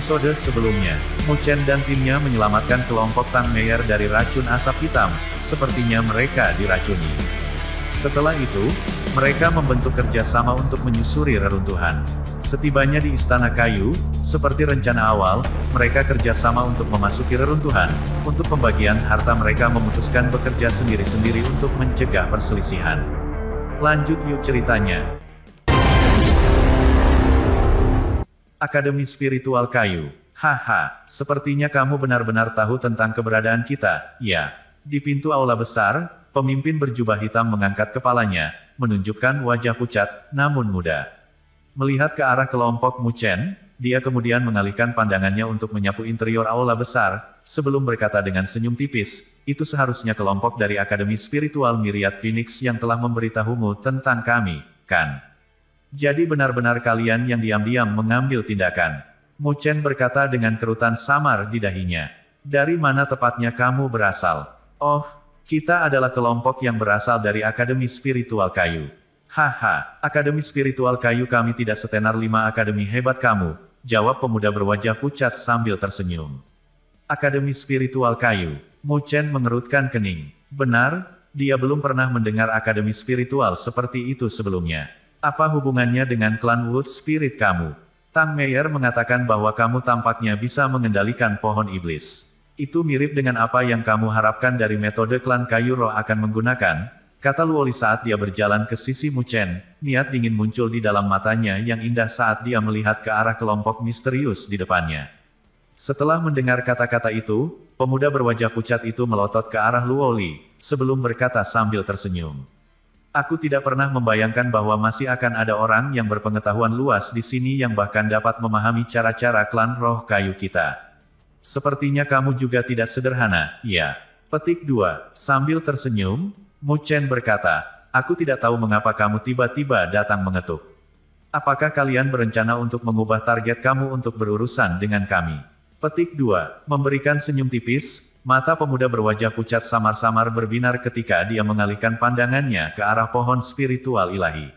episode sebelumnya, Mu Chen dan timnya menyelamatkan kelompok Tang Meyer dari racun asap hitam, sepertinya mereka diracuni. Setelah itu, mereka membentuk kerjasama untuk menyusuri reruntuhan. Setibanya di Istana Kayu, seperti rencana awal, mereka kerjasama untuk memasuki reruntuhan. Untuk pembagian harta mereka memutuskan bekerja sendiri-sendiri untuk mencegah perselisihan. Lanjut yuk ceritanya. Akademi Spiritual Kayu. Haha, sepertinya kamu benar-benar tahu tentang keberadaan kita, ya. Di pintu aula besar, pemimpin berjubah hitam mengangkat kepalanya, menunjukkan wajah pucat, namun muda. Melihat ke arah kelompok Muchen, dia kemudian mengalihkan pandangannya untuk menyapu interior aula besar, sebelum berkata dengan senyum tipis, itu seharusnya kelompok dari Akademi Spiritual Miriad Phoenix yang telah memberitahumu tentang kami, kan? Jadi benar-benar kalian yang diam-diam mengambil tindakan. Mu Chen berkata dengan kerutan samar di dahinya. Dari mana tepatnya kamu berasal? Oh, kita adalah kelompok yang berasal dari Akademi Spiritual Kayu. Haha, Akademi Spiritual Kayu kami tidak setenar lima akademi hebat kamu, jawab pemuda berwajah pucat sambil tersenyum. Akademi Spiritual Kayu, Mu Chen mengerutkan kening. Benar, dia belum pernah mendengar akademi spiritual seperti itu sebelumnya. Apa hubungannya dengan klan Wood Spirit kamu? Tang Meyer mengatakan bahwa kamu tampaknya bisa mengendalikan pohon iblis. Itu mirip dengan apa yang kamu harapkan dari metode klan kayu roh akan menggunakan, kata Luoli saat dia berjalan ke sisi Mu Chen, niat dingin muncul di dalam matanya yang indah saat dia melihat ke arah kelompok misterius di depannya. Setelah mendengar kata-kata itu, pemuda berwajah pucat itu melotot ke arah Luoli, sebelum berkata sambil tersenyum. Aku tidak pernah membayangkan bahwa masih akan ada orang yang berpengetahuan luas di sini yang bahkan dapat memahami cara-cara klan roh kayu kita. Sepertinya kamu juga tidak sederhana, ya. Petik 2. Sambil tersenyum, Mu Chen berkata, Aku tidak tahu mengapa kamu tiba-tiba datang mengetuk. Apakah kalian berencana untuk mengubah target kamu untuk berurusan dengan kami? Petik 2. Memberikan senyum tipis, mata pemuda berwajah pucat samar-samar berbinar ketika dia mengalihkan pandangannya ke arah pohon spiritual ilahi.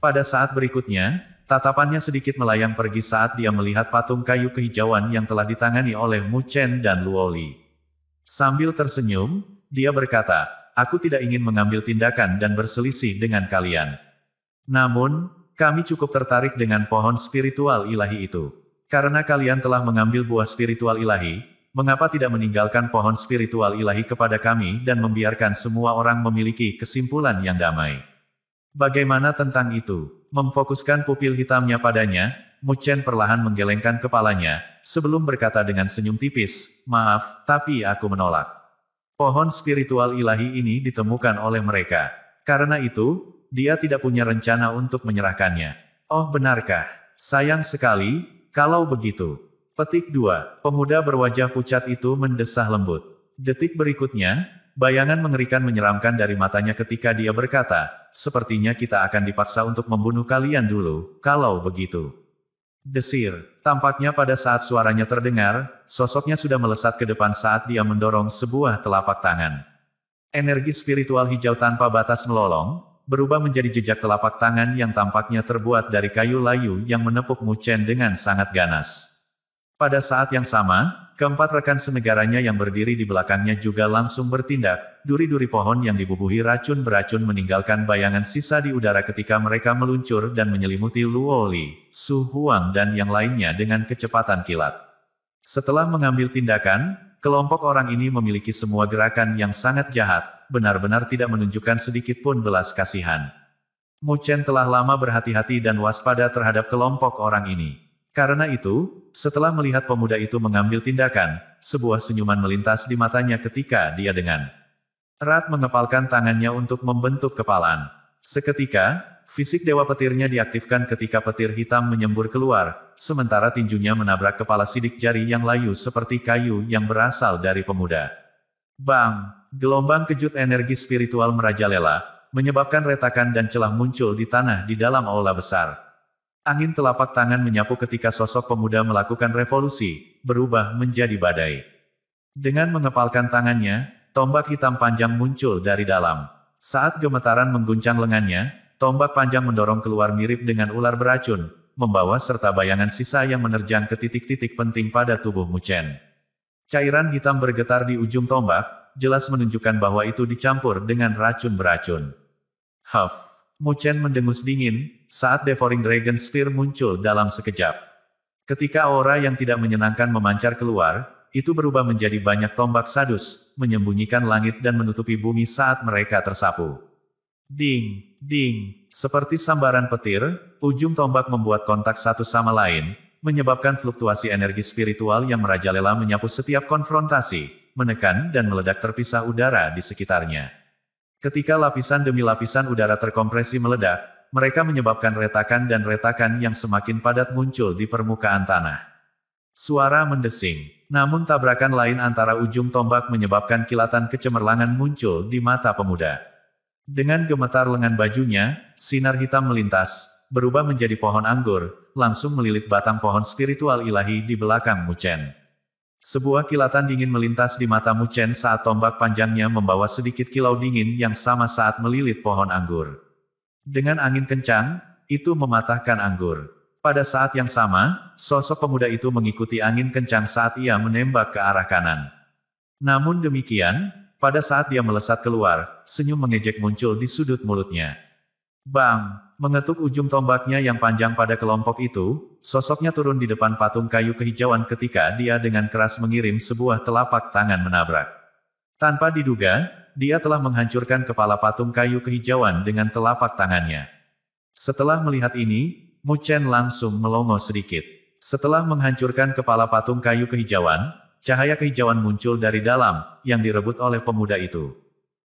Pada saat berikutnya, tatapannya sedikit melayang pergi saat dia melihat patung kayu kehijauan yang telah ditangani oleh Mu Chen dan Luo Li. Sambil tersenyum, dia berkata, Aku tidak ingin mengambil tindakan dan berselisih dengan kalian. Namun, kami cukup tertarik dengan pohon spiritual ilahi itu. Karena kalian telah mengambil buah spiritual ilahi, mengapa tidak meninggalkan pohon spiritual ilahi kepada kami dan membiarkan semua orang memiliki kesimpulan yang damai? Bagaimana tentang itu? Memfokuskan pupil hitamnya padanya, Mu Chen perlahan menggelengkan kepalanya, sebelum berkata dengan senyum tipis, maaf, tapi aku menolak. Pohon spiritual ilahi ini ditemukan oleh mereka. Karena itu, dia tidak punya rencana untuk menyerahkannya. Oh benarkah? Sayang sekali, kalau begitu, petik 2, pemuda berwajah pucat itu mendesah lembut. Detik berikutnya, bayangan mengerikan menyeramkan dari matanya ketika dia berkata, sepertinya kita akan dipaksa untuk membunuh kalian dulu, kalau begitu. Desir, tampaknya pada saat suaranya terdengar, sosoknya sudah melesat ke depan saat dia mendorong sebuah telapak tangan. Energi spiritual hijau tanpa batas melolong, berubah menjadi jejak telapak tangan yang tampaknya terbuat dari kayu layu yang menepuk Mu Chen dengan sangat ganas. Pada saat yang sama, keempat rekan senegaranya yang berdiri di belakangnya juga langsung bertindak, duri-duri pohon yang dibubuhi racun beracun meninggalkan bayangan sisa di udara ketika mereka meluncur dan menyelimuti Luo Li, Su Huang dan yang lainnya dengan kecepatan kilat. Setelah mengambil tindakan, kelompok orang ini memiliki semua gerakan yang sangat jahat, benar-benar tidak menunjukkan sedikit pun belas kasihan. Mu Chen telah lama berhati-hati dan waspada terhadap kelompok orang ini. Karena itu, setelah melihat pemuda itu mengambil tindakan, sebuah senyuman melintas di matanya ketika dia dengan erat mengepalkan tangannya untuk membentuk kepalan. Seketika, fisik dewa petirnya diaktifkan ketika petir hitam menyembur keluar, sementara tinjunya menabrak kepala sidik jari yang layu seperti kayu yang berasal dari pemuda. Bang! gelombang kejut energi spiritual merajalela, menyebabkan retakan dan celah muncul di tanah di dalam aula besar. Angin telapak tangan menyapu ketika sosok pemuda melakukan revolusi, berubah menjadi badai. Dengan mengepalkan tangannya, tombak hitam panjang muncul dari dalam. Saat gemetaran mengguncang lengannya, tombak panjang mendorong keluar mirip dengan ular beracun, membawa serta bayangan sisa yang menerjang ke titik-titik penting pada tubuh Chen. Cairan hitam bergetar di ujung tombak, jelas menunjukkan bahwa itu dicampur dengan racun beracun. Huff! Mu Chen mendengus dingin, saat Devouring Dragon Spear muncul dalam sekejap. Ketika aura yang tidak menyenangkan memancar keluar, itu berubah menjadi banyak tombak sadus, menyembunyikan langit dan menutupi bumi saat mereka tersapu. Ding, ding, seperti sambaran petir, ujung tombak membuat kontak satu sama lain, menyebabkan fluktuasi energi spiritual yang merajalela menyapu setiap konfrontasi, menekan dan meledak terpisah udara di sekitarnya. Ketika lapisan demi lapisan udara terkompresi meledak, mereka menyebabkan retakan dan retakan yang semakin padat muncul di permukaan tanah. Suara mendesing, namun tabrakan lain antara ujung tombak menyebabkan kilatan kecemerlangan muncul di mata pemuda. Dengan gemetar lengan bajunya, sinar hitam melintas, berubah menjadi pohon anggur, langsung melilit batang pohon spiritual ilahi di belakang Muchen. Sebuah kilatan dingin melintas di matamu Chen saat tombak panjangnya membawa sedikit kilau dingin yang sama saat melilit pohon anggur. Dengan angin kencang, itu mematahkan anggur. Pada saat yang sama, sosok pemuda itu mengikuti angin kencang saat ia menembak ke arah kanan. Namun demikian, pada saat dia melesat keluar, senyum mengejek muncul di sudut mulutnya. Bang! Mengetuk ujung tombaknya yang panjang pada kelompok itu, sosoknya turun di depan patung kayu kehijauan ketika dia dengan keras mengirim sebuah telapak tangan menabrak. Tanpa diduga, dia telah menghancurkan kepala patung kayu kehijauan dengan telapak tangannya. Setelah melihat ini, Mu Chen langsung melongo sedikit. Setelah menghancurkan kepala patung kayu kehijauan, cahaya kehijauan muncul dari dalam, yang direbut oleh pemuda itu.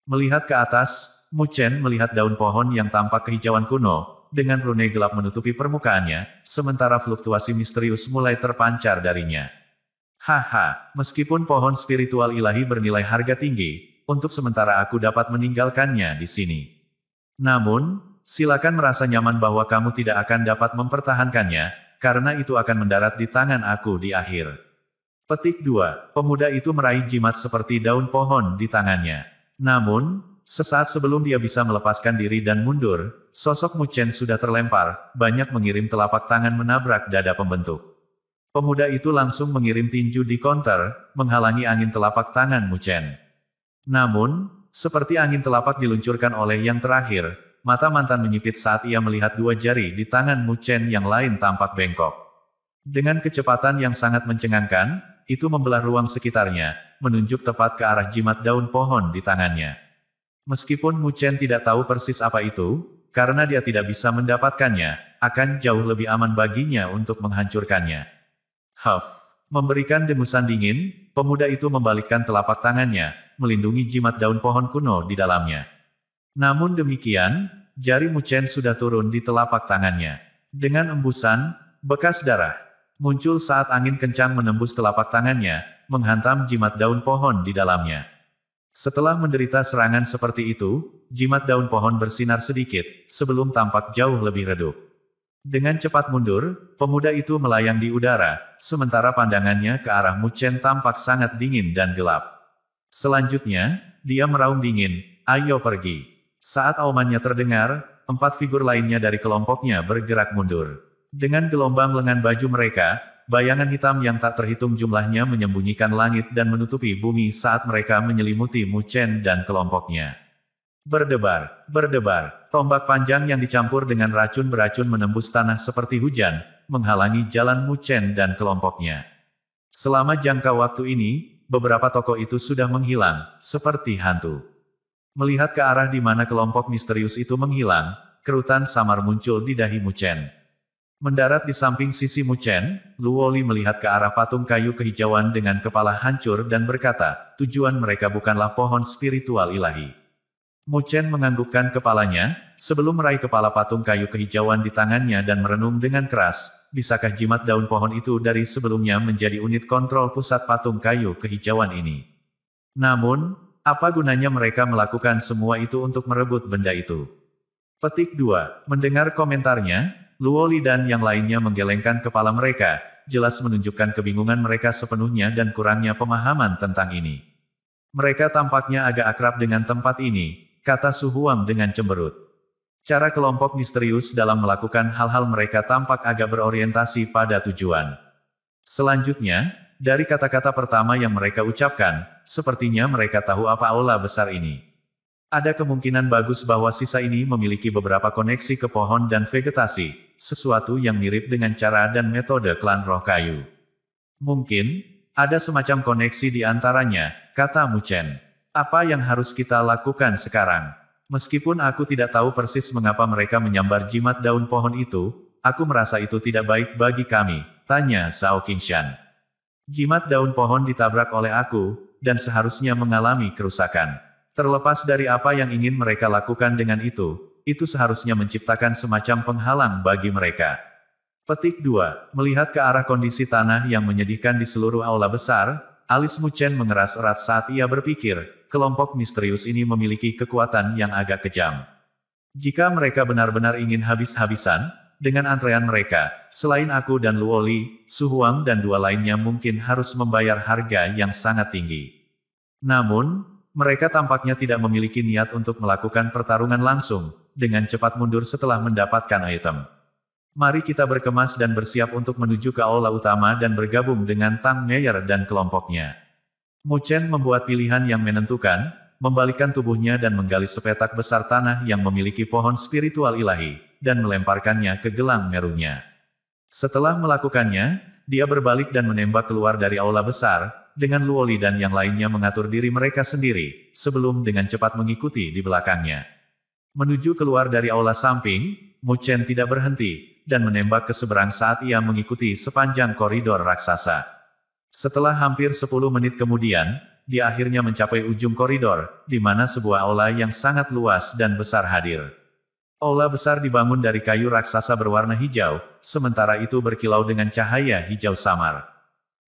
Melihat ke atas, Mu Chen melihat daun pohon yang tampak kehijauan kuno, dengan rune gelap menutupi permukaannya, sementara fluktuasi misterius mulai terpancar darinya. Haha, meskipun pohon spiritual ilahi bernilai harga tinggi, untuk sementara aku dapat meninggalkannya di sini. Namun, silakan merasa nyaman bahwa kamu tidak akan dapat mempertahankannya, karena itu akan mendarat di tangan aku di akhir. Petik 2. Pemuda itu meraih jimat seperti daun pohon di tangannya. Namun, Sesaat sebelum dia bisa melepaskan diri dan mundur, sosok Mu Chen sudah terlempar, banyak mengirim telapak tangan menabrak dada pembentuk. Pemuda itu langsung mengirim tinju di konter, menghalangi angin telapak tangan Mu Chen. Namun, seperti angin telapak diluncurkan oleh yang terakhir, mata mantan menyipit saat ia melihat dua jari di tangan Mu Chen yang lain tampak bengkok. Dengan kecepatan yang sangat mencengangkan, itu membelah ruang sekitarnya, menunjuk tepat ke arah jimat daun pohon di tangannya. Meskipun Mu Chen tidak tahu persis apa itu, karena dia tidak bisa mendapatkannya, akan jauh lebih aman baginya untuk menghancurkannya. Huff! Memberikan dengusan dingin, pemuda itu membalikkan telapak tangannya, melindungi jimat daun pohon kuno di dalamnya. Namun demikian, jari Mu Chen sudah turun di telapak tangannya. Dengan embusan, bekas darah, muncul saat angin kencang menembus telapak tangannya, menghantam jimat daun pohon di dalamnya. Setelah menderita serangan seperti itu, jimat daun pohon bersinar sedikit, sebelum tampak jauh lebih redup. Dengan cepat mundur, pemuda itu melayang di udara, sementara pandangannya ke arah Mucen tampak sangat dingin dan gelap. Selanjutnya, dia meraung dingin, ayo pergi. Saat aumannya terdengar, empat figur lainnya dari kelompoknya bergerak mundur. Dengan gelombang lengan baju mereka, Bayangan hitam yang tak terhitung jumlahnya menyembunyikan langit dan menutupi bumi saat mereka menyelimuti Mu Chen dan kelompoknya. Berdebar, berdebar, tombak panjang yang dicampur dengan racun beracun menembus tanah seperti hujan, menghalangi jalan Mu Chen dan kelompoknya. Selama jangka waktu ini, beberapa tokoh itu sudah menghilang, seperti hantu. Melihat ke arah di mana kelompok misterius itu menghilang, kerutan samar muncul di dahi Mu Chen. Mendarat di samping sisi Muchen, Luoli melihat ke arah patung kayu kehijauan dengan kepala hancur dan berkata, tujuan mereka bukanlah pohon spiritual ilahi. Muchen menganggukkan kepalanya, sebelum meraih kepala patung kayu kehijauan di tangannya dan merenung dengan keras, bisakah jimat daun pohon itu dari sebelumnya menjadi unit kontrol pusat patung kayu kehijauan ini. Namun, apa gunanya mereka melakukan semua itu untuk merebut benda itu? Petik 2. Mendengar komentarnya, Luoli dan yang lainnya menggelengkan kepala mereka, jelas menunjukkan kebingungan mereka sepenuhnya dan kurangnya pemahaman tentang ini. Mereka tampaknya agak akrab dengan tempat ini, kata Suhuang dengan cemberut. Cara kelompok misterius dalam melakukan hal-hal mereka tampak agak berorientasi pada tujuan. Selanjutnya, dari kata-kata pertama yang mereka ucapkan, sepertinya mereka tahu apa aula besar ini. Ada kemungkinan bagus bahwa sisa ini memiliki beberapa koneksi ke pohon dan vegetasi, sesuatu yang mirip dengan cara dan metode klan roh kayu. Mungkin, ada semacam koneksi di antaranya, kata Mu Chen. Apa yang harus kita lakukan sekarang? Meskipun aku tidak tahu persis mengapa mereka menyambar jimat daun pohon itu, aku merasa itu tidak baik bagi kami, tanya Zhao Qingshan. Jimat daun pohon ditabrak oleh aku, dan seharusnya mengalami kerusakan. Terlepas dari apa yang ingin mereka lakukan dengan itu, itu seharusnya menciptakan semacam penghalang bagi mereka. Petik 2. Melihat ke arah kondisi tanah yang menyedihkan di seluruh aula besar, alis Muchen mengeras erat saat ia berpikir, kelompok misterius ini memiliki kekuatan yang agak kejam. Jika mereka benar-benar ingin habis-habisan, dengan antrean mereka, selain aku dan Luoli, Huang dan dua lainnya mungkin harus membayar harga yang sangat tinggi. Namun, mereka tampaknya tidak memiliki niat untuk melakukan pertarungan langsung, dengan cepat mundur setelah mendapatkan item. Mari kita berkemas dan bersiap untuk menuju ke aula utama dan bergabung dengan Tang Meyer dan kelompoknya. Mu Chen membuat pilihan yang menentukan, membalikan tubuhnya dan menggali sepetak besar tanah yang memiliki pohon spiritual ilahi, dan melemparkannya ke gelang merunya. Setelah melakukannya, dia berbalik dan menembak keluar dari aula besar, dengan Luoli dan yang lainnya mengatur diri mereka sendiri, sebelum dengan cepat mengikuti di belakangnya. Menuju keluar dari aula samping, Mu Chen tidak berhenti, dan menembak ke seberang saat ia mengikuti sepanjang koridor raksasa. Setelah hampir 10 menit kemudian, dia akhirnya mencapai ujung koridor, di mana sebuah aula yang sangat luas dan besar hadir. Aula besar dibangun dari kayu raksasa berwarna hijau, sementara itu berkilau dengan cahaya hijau samar.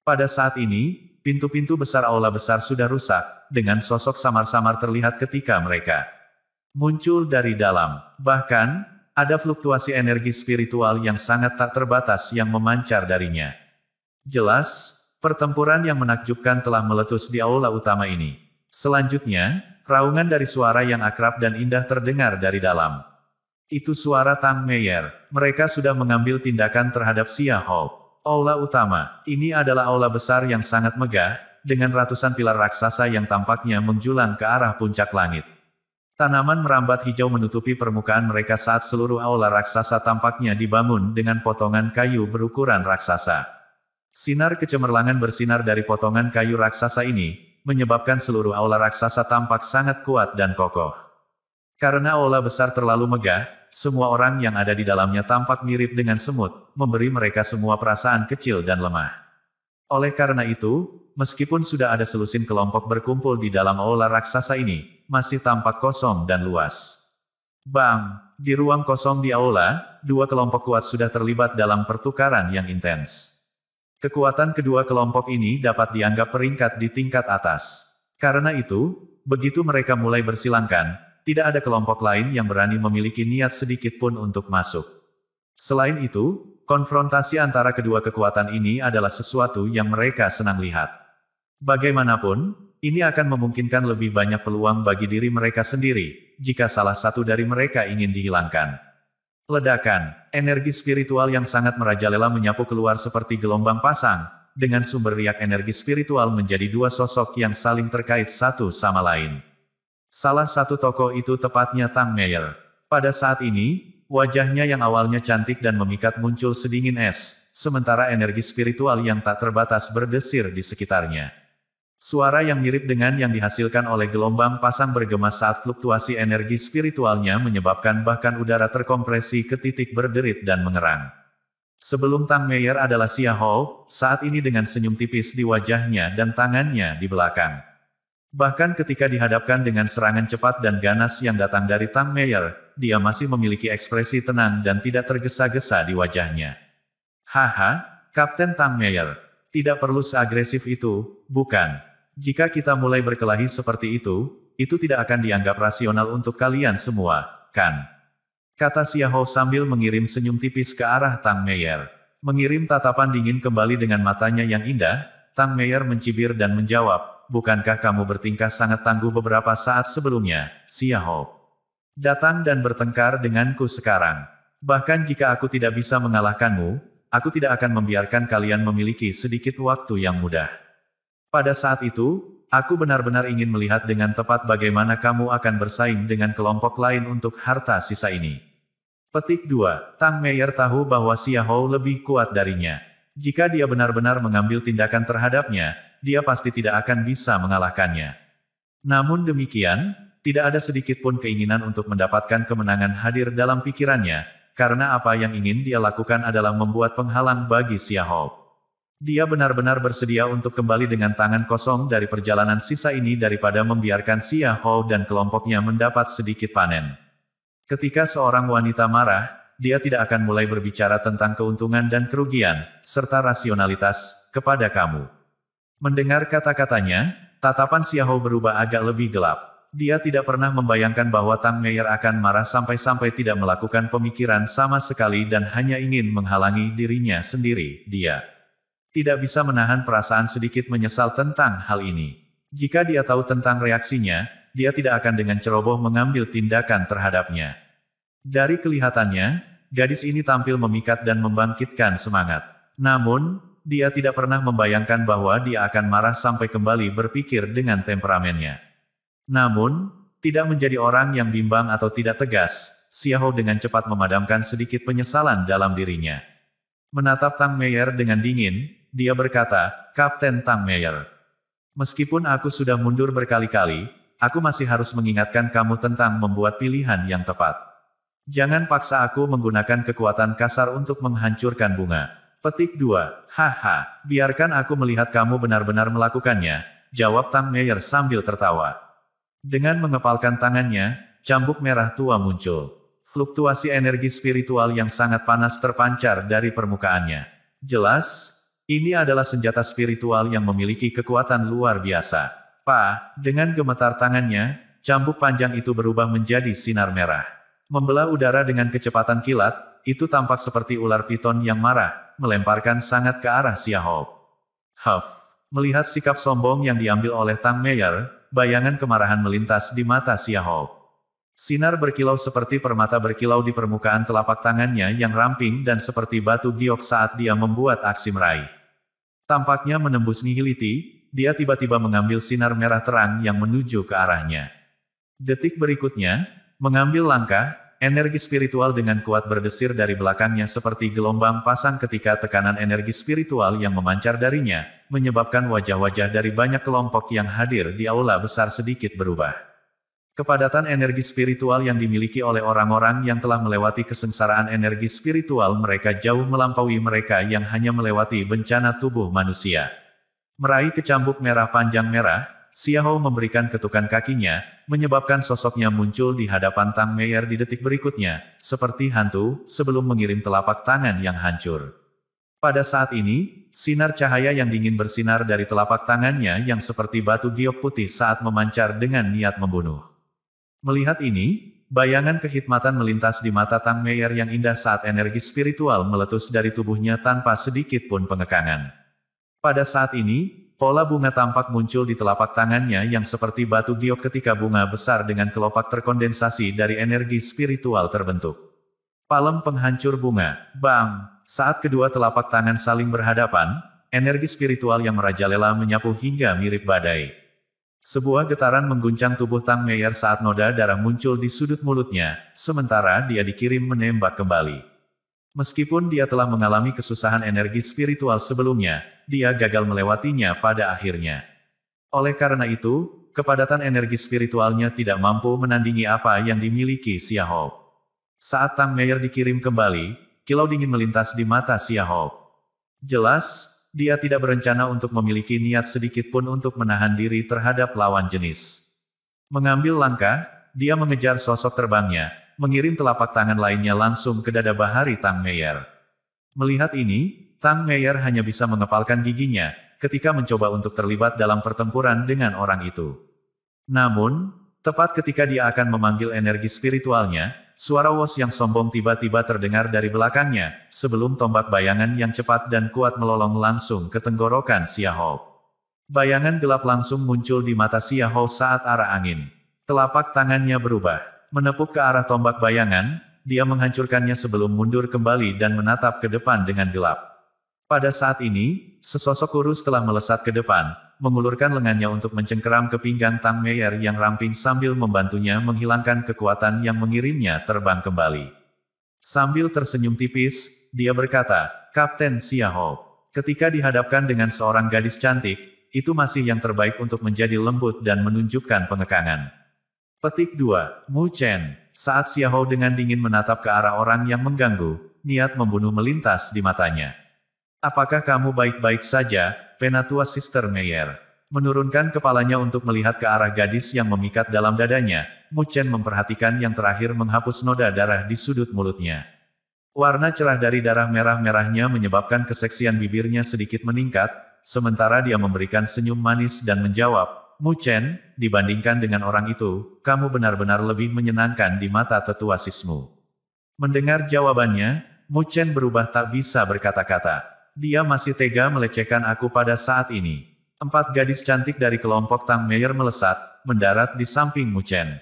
Pada saat ini, pintu-pintu besar aula besar sudah rusak, dengan sosok samar-samar terlihat ketika mereka muncul dari dalam. Bahkan, ada fluktuasi energi spiritual yang sangat tak terbatas yang memancar darinya. Jelas, pertempuran yang menakjubkan telah meletus di aula utama ini. Selanjutnya, raungan dari suara yang akrab dan indah terdengar dari dalam. Itu suara Tang Meyer. Mereka sudah mengambil tindakan terhadap Xia Hou. Aula utama. Ini adalah aula besar yang sangat megah, dengan ratusan pilar raksasa yang tampaknya menjulang ke arah puncak langit. Tanaman merambat hijau menutupi permukaan mereka saat seluruh aula raksasa tampaknya dibangun dengan potongan kayu berukuran raksasa. Sinar kecemerlangan bersinar dari potongan kayu raksasa ini, menyebabkan seluruh aula raksasa tampak sangat kuat dan kokoh. Karena aula besar terlalu megah, semua orang yang ada di dalamnya tampak mirip dengan semut, memberi mereka semua perasaan kecil dan lemah. Oleh karena itu, meskipun sudah ada selusin kelompok berkumpul di dalam aula raksasa ini, masih tampak kosong dan luas. Bang! Di ruang kosong di aula, dua kelompok kuat sudah terlibat dalam pertukaran yang intens. Kekuatan kedua kelompok ini dapat dianggap peringkat di tingkat atas. Karena itu, begitu mereka mulai bersilangkan, tidak ada kelompok lain yang berani memiliki niat sedikit pun untuk masuk. Selain itu, konfrontasi antara kedua kekuatan ini adalah sesuatu yang mereka senang lihat. Bagaimanapun, ini akan memungkinkan lebih banyak peluang bagi diri mereka sendiri, jika salah satu dari mereka ingin dihilangkan. Ledakan, energi spiritual yang sangat merajalela menyapu keluar seperti gelombang pasang, dengan sumber riak energi spiritual menjadi dua sosok yang saling terkait satu sama lain. Salah satu tokoh itu tepatnya Tang Meyer. Pada saat ini, wajahnya yang awalnya cantik dan memikat muncul sedingin es, sementara energi spiritual yang tak terbatas berdesir di sekitarnya. Suara yang mirip dengan yang dihasilkan oleh gelombang pasang bergema saat fluktuasi energi spiritualnya menyebabkan bahkan udara terkompresi ke titik berderit dan mengerang. Sebelum Tang Meyer adalah Xia Hou, saat ini dengan senyum tipis di wajahnya dan tangannya di belakang. Bahkan ketika dihadapkan dengan serangan cepat dan ganas yang datang dari Tang Meyer, dia masih memiliki ekspresi tenang dan tidak tergesa-gesa di wajahnya. Haha, Kapten Tang Meyer, tidak perlu seagresif itu, bukan? Jika kita mulai berkelahi seperti itu, itu tidak akan dianggap rasional untuk kalian semua, kan? Kata Xiaho sambil mengirim senyum tipis ke arah Tang Meyer. Mengirim tatapan dingin kembali dengan matanya yang indah, Tang Meyer mencibir dan menjawab, Bukankah kamu bertingkah sangat tangguh beberapa saat sebelumnya, Xiaho? Datang dan bertengkar denganku sekarang. Bahkan jika aku tidak bisa mengalahkanmu, aku tidak akan membiarkan kalian memiliki sedikit waktu yang mudah. Pada saat itu, aku benar-benar ingin melihat dengan tepat bagaimana kamu akan bersaing dengan kelompok lain untuk harta sisa ini. Petik 2. Tang Meyer tahu bahwa Hou lebih kuat darinya. Jika dia benar-benar mengambil tindakan terhadapnya, dia pasti tidak akan bisa mengalahkannya. Namun demikian, tidak ada sedikit pun keinginan untuk mendapatkan kemenangan hadir dalam pikirannya, karena apa yang ingin dia lakukan adalah membuat penghalang bagi Hou. Dia benar-benar bersedia untuk kembali dengan tangan kosong dari perjalanan sisa ini daripada membiarkan Xia Hou dan kelompoknya mendapat sedikit panen. Ketika seorang wanita marah, dia tidak akan mulai berbicara tentang keuntungan dan kerugian, serta rasionalitas, kepada kamu. Mendengar kata-katanya, tatapan Xia Hou berubah agak lebih gelap. Dia tidak pernah membayangkan bahwa Tang Meier akan marah sampai-sampai tidak melakukan pemikiran sama sekali dan hanya ingin menghalangi dirinya sendiri, dia. Tidak bisa menahan perasaan sedikit menyesal tentang hal ini. Jika dia tahu tentang reaksinya, dia tidak akan dengan ceroboh mengambil tindakan terhadapnya. Dari kelihatannya, gadis ini tampil memikat dan membangkitkan semangat. Namun, dia tidak pernah membayangkan bahwa dia akan marah sampai kembali berpikir dengan temperamennya. Namun, tidak menjadi orang yang bimbang atau tidak tegas, Xiao dengan cepat memadamkan sedikit penyesalan dalam dirinya. Menatap Tang Meier dengan dingin, dia berkata, Kapten Tang Meyer. Meskipun aku sudah mundur berkali-kali, aku masih harus mengingatkan kamu tentang membuat pilihan yang tepat. Jangan paksa aku menggunakan kekuatan kasar untuk menghancurkan bunga. Petik 2. Haha, biarkan aku melihat kamu benar-benar melakukannya, jawab Tang Meyer sambil tertawa. Dengan mengepalkan tangannya, cambuk merah tua muncul. Fluktuasi energi spiritual yang sangat panas terpancar dari permukaannya. Jelas, ini adalah senjata spiritual yang memiliki kekuatan luar biasa. Pa, dengan gemetar tangannya, cambuk panjang itu berubah menjadi sinar merah. Membelah udara dengan kecepatan kilat, itu tampak seperti ular piton yang marah, melemparkan sangat ke arah Xiahou. Huff, melihat sikap sombong yang diambil oleh Tang Meyer, bayangan kemarahan melintas di mata Xiahou. Sinar berkilau seperti permata berkilau di permukaan telapak tangannya yang ramping dan seperti batu giok saat dia membuat aksi meraih. Tampaknya menembus nihiliti, dia tiba-tiba mengambil sinar merah terang yang menuju ke arahnya. Detik berikutnya, mengambil langkah, energi spiritual dengan kuat berdesir dari belakangnya seperti gelombang pasang ketika tekanan energi spiritual yang memancar darinya, menyebabkan wajah-wajah dari banyak kelompok yang hadir di aula besar sedikit berubah. Kepadatan energi spiritual yang dimiliki oleh orang-orang yang telah melewati kesengsaraan energi spiritual mereka jauh melampaui mereka yang hanya melewati bencana tubuh manusia. Meraih kecambuk merah panjang merah, Xiao memberikan ketukan kakinya, menyebabkan sosoknya muncul di hadapan Tang Meyer di detik berikutnya, seperti hantu, sebelum mengirim telapak tangan yang hancur. Pada saat ini, sinar cahaya yang dingin bersinar dari telapak tangannya yang seperti batu giok putih saat memancar dengan niat membunuh. Melihat ini, bayangan kehikmatan melintas di mata Tang Meyer yang indah saat energi spiritual meletus dari tubuhnya tanpa sedikit pun pengekangan. Pada saat ini, pola bunga tampak muncul di telapak tangannya yang seperti batu giok ketika bunga besar dengan kelopak terkondensasi dari energi spiritual terbentuk. Palem penghancur bunga, bang, saat kedua telapak tangan saling berhadapan, energi spiritual yang merajalela menyapu hingga mirip badai. Sebuah getaran mengguncang tubuh Tang Meier saat noda darah muncul di sudut mulutnya, sementara dia dikirim menembak kembali. Meskipun dia telah mengalami kesusahan energi spiritual sebelumnya, dia gagal melewatinya pada akhirnya. Oleh karena itu, kepadatan energi spiritualnya tidak mampu menandingi apa yang dimiliki Xiahou. Saat Tang Meier dikirim kembali, kilau dingin melintas di mata Xiahou. Jelas, dia tidak berencana untuk memiliki niat sedikit pun untuk menahan diri terhadap lawan jenis. Mengambil langkah, dia mengejar sosok terbangnya, mengirim telapak tangan lainnya langsung ke dada bahari Tang Meyer. Melihat ini, Tang Meyer hanya bisa mengepalkan giginya ketika mencoba untuk terlibat dalam pertempuran dengan orang itu. Namun, tepat ketika dia akan memanggil energi spiritualnya, Suara Wos yang sombong tiba-tiba terdengar dari belakangnya, sebelum tombak bayangan yang cepat dan kuat melolong langsung ke tenggorokan Xiahou. Bayangan gelap langsung muncul di mata Xiahou saat arah angin. Telapak tangannya berubah. Menepuk ke arah tombak bayangan, dia menghancurkannya sebelum mundur kembali dan menatap ke depan dengan gelap. Pada saat ini, sesosok kurus telah melesat ke depan, mengulurkan lengannya untuk mencengkeram ke pinggang Tang Meier yang ramping sambil membantunya menghilangkan kekuatan yang mengirimnya terbang kembali. Sambil tersenyum tipis, dia berkata, Kapten Xiaho, ketika dihadapkan dengan seorang gadis cantik, itu masih yang terbaik untuk menjadi lembut dan menunjukkan pengekangan. Petik 2. Mu Chen, saat Xiaho dengan dingin menatap ke arah orang yang mengganggu, niat membunuh melintas di matanya. Apakah kamu baik-baik saja, Penatua Sister Meyer. Menurunkan kepalanya untuk melihat ke arah gadis yang memikat dalam dadanya, Mu Chen memperhatikan yang terakhir menghapus noda darah di sudut mulutnya. Warna cerah dari darah merah-merahnya menyebabkan keseksian bibirnya sedikit meningkat, sementara dia memberikan senyum manis dan menjawab, Mu Chen, dibandingkan dengan orang itu, kamu benar-benar lebih menyenangkan di mata tetua sismu. Mendengar jawabannya, Mu Chen berubah tak bisa berkata-kata. Dia masih tega melecehkan aku pada saat ini. Empat gadis cantik dari kelompok Tang Meier melesat, mendarat di samping Mu Chen.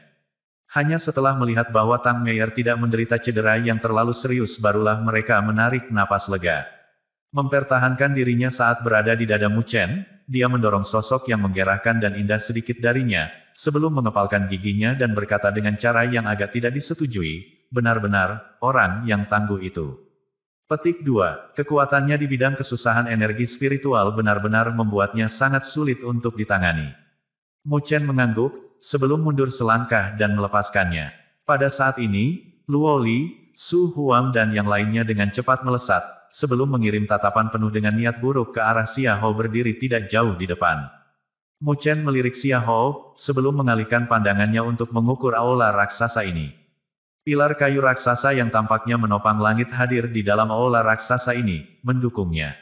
Hanya setelah melihat bahwa Tang Meier tidak menderita cedera yang terlalu serius barulah mereka menarik napas lega. Mempertahankan dirinya saat berada di dada Mu Chen, dia mendorong sosok yang menggerahkan dan indah sedikit darinya, sebelum mengepalkan giginya dan berkata dengan cara yang agak tidak disetujui, benar-benar, orang yang tangguh itu. Petik 2. Kekuatannya di bidang kesusahan energi spiritual benar-benar membuatnya sangat sulit untuk ditangani. Mu Chen mengangguk, sebelum mundur selangkah dan melepaskannya. Pada saat ini, Luo Li, Su Huang dan yang lainnya dengan cepat melesat, sebelum mengirim tatapan penuh dengan niat buruk ke arah Hou berdiri tidak jauh di depan. Mu Chen melirik Hou, sebelum mengalihkan pandangannya untuk mengukur aula raksasa ini. Pilar kayu raksasa yang tampaknya menopang langit hadir di dalam aula raksasa ini, mendukungnya.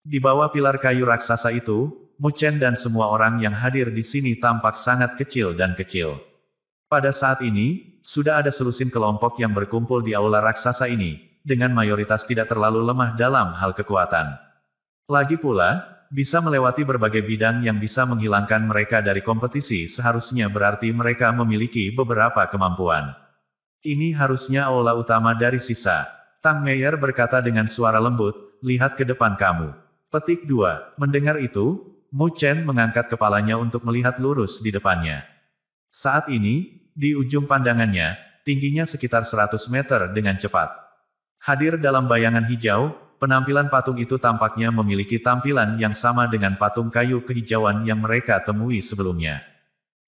Di bawah pilar kayu raksasa itu, Mu Chen dan semua orang yang hadir di sini tampak sangat kecil dan kecil. Pada saat ini, sudah ada selusin kelompok yang berkumpul di aula raksasa ini, dengan mayoritas tidak terlalu lemah dalam hal kekuatan. Lagi pula, bisa melewati berbagai bidang yang bisa menghilangkan mereka dari kompetisi seharusnya berarti mereka memiliki beberapa kemampuan. Ini harusnya aula utama dari sisa. Tang Meier berkata dengan suara lembut, lihat ke depan kamu. Petik 2. Mendengar itu, Mu Chen mengangkat kepalanya untuk melihat lurus di depannya. Saat ini, di ujung pandangannya, tingginya sekitar 100 meter dengan cepat. Hadir dalam bayangan hijau, penampilan patung itu tampaknya memiliki tampilan yang sama dengan patung kayu kehijauan yang mereka temui sebelumnya.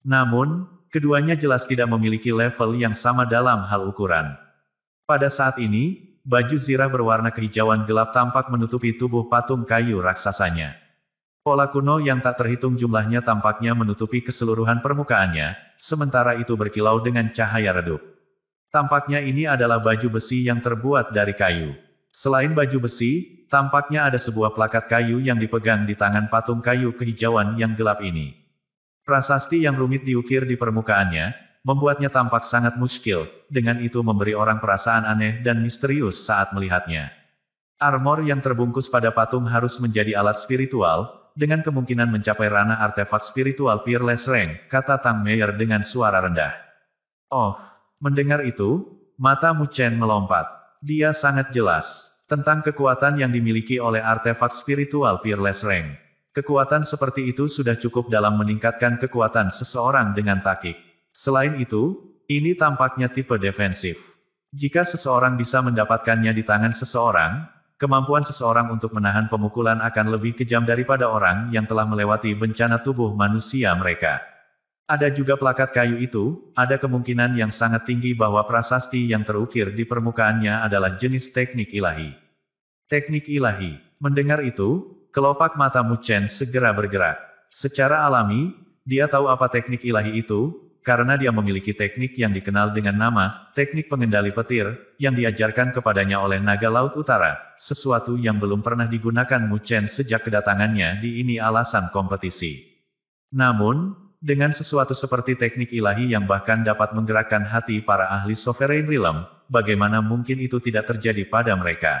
Namun, keduanya jelas tidak memiliki level yang sama dalam hal ukuran. Pada saat ini, baju zirah berwarna kehijauan gelap tampak menutupi tubuh patung kayu raksasanya. Pola kuno yang tak terhitung jumlahnya tampaknya menutupi keseluruhan permukaannya, sementara itu berkilau dengan cahaya redup. Tampaknya ini adalah baju besi yang terbuat dari kayu. Selain baju besi, tampaknya ada sebuah plakat kayu yang dipegang di tangan patung kayu kehijauan yang gelap ini. Prasasti yang rumit diukir di permukaannya, membuatnya tampak sangat muskil, dengan itu memberi orang perasaan aneh dan misterius saat melihatnya. Armor yang terbungkus pada patung harus menjadi alat spiritual, dengan kemungkinan mencapai ranah artefak spiritual peerless rank, kata Tang Meyer dengan suara rendah. Oh, mendengar itu, mata Mu Chen melompat. Dia sangat jelas, tentang kekuatan yang dimiliki oleh artefak spiritual peerless rank. Kekuatan seperti itu sudah cukup dalam meningkatkan kekuatan seseorang dengan takik. Selain itu, ini tampaknya tipe defensif. Jika seseorang bisa mendapatkannya di tangan seseorang, kemampuan seseorang untuk menahan pemukulan akan lebih kejam daripada orang yang telah melewati bencana tubuh manusia mereka. Ada juga plakat kayu itu, ada kemungkinan yang sangat tinggi bahwa prasasti yang terukir di permukaannya adalah jenis teknik ilahi. Teknik ilahi. Mendengar itu, kelopak mata Muchen segera bergerak. Secara alami, dia tahu apa teknik ilahi itu, karena dia memiliki teknik yang dikenal dengan nama, teknik pengendali petir, yang diajarkan kepadanya oleh naga laut utara, sesuatu yang belum pernah digunakan Muchen sejak kedatangannya di ini alasan kompetisi. Namun, dengan sesuatu seperti teknik ilahi yang bahkan dapat menggerakkan hati para ahli Sovereign Realm, bagaimana mungkin itu tidak terjadi pada mereka?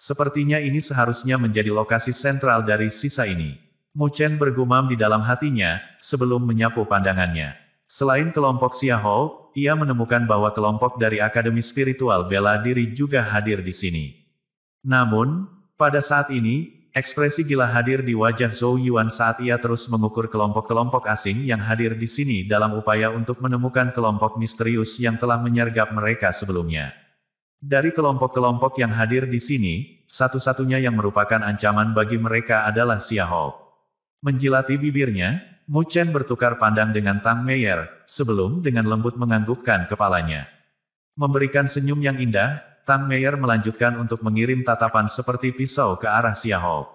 Sepertinya ini seharusnya menjadi lokasi sentral dari sisa ini. Mu Chen bergumam di dalam hatinya, sebelum menyapu pandangannya. Selain kelompok Xiahou, ia menemukan bahwa kelompok dari Akademi Spiritual Bela Diri juga hadir di sini. Namun, pada saat ini, ekspresi gila hadir di wajah Zhou Yuan saat ia terus mengukur kelompok-kelompok asing yang hadir di sini dalam upaya untuk menemukan kelompok misterius yang telah menyergap mereka sebelumnya. Dari kelompok-kelompok yang hadir di sini, satu-satunya yang merupakan ancaman bagi mereka adalah Xiahou. Menjilati bibirnya, Mu Chen bertukar pandang dengan Tang Meyer, sebelum dengan lembut menganggukkan kepalanya. Memberikan senyum yang indah, Tang Meyer melanjutkan untuk mengirim tatapan seperti pisau ke arah Xiahou.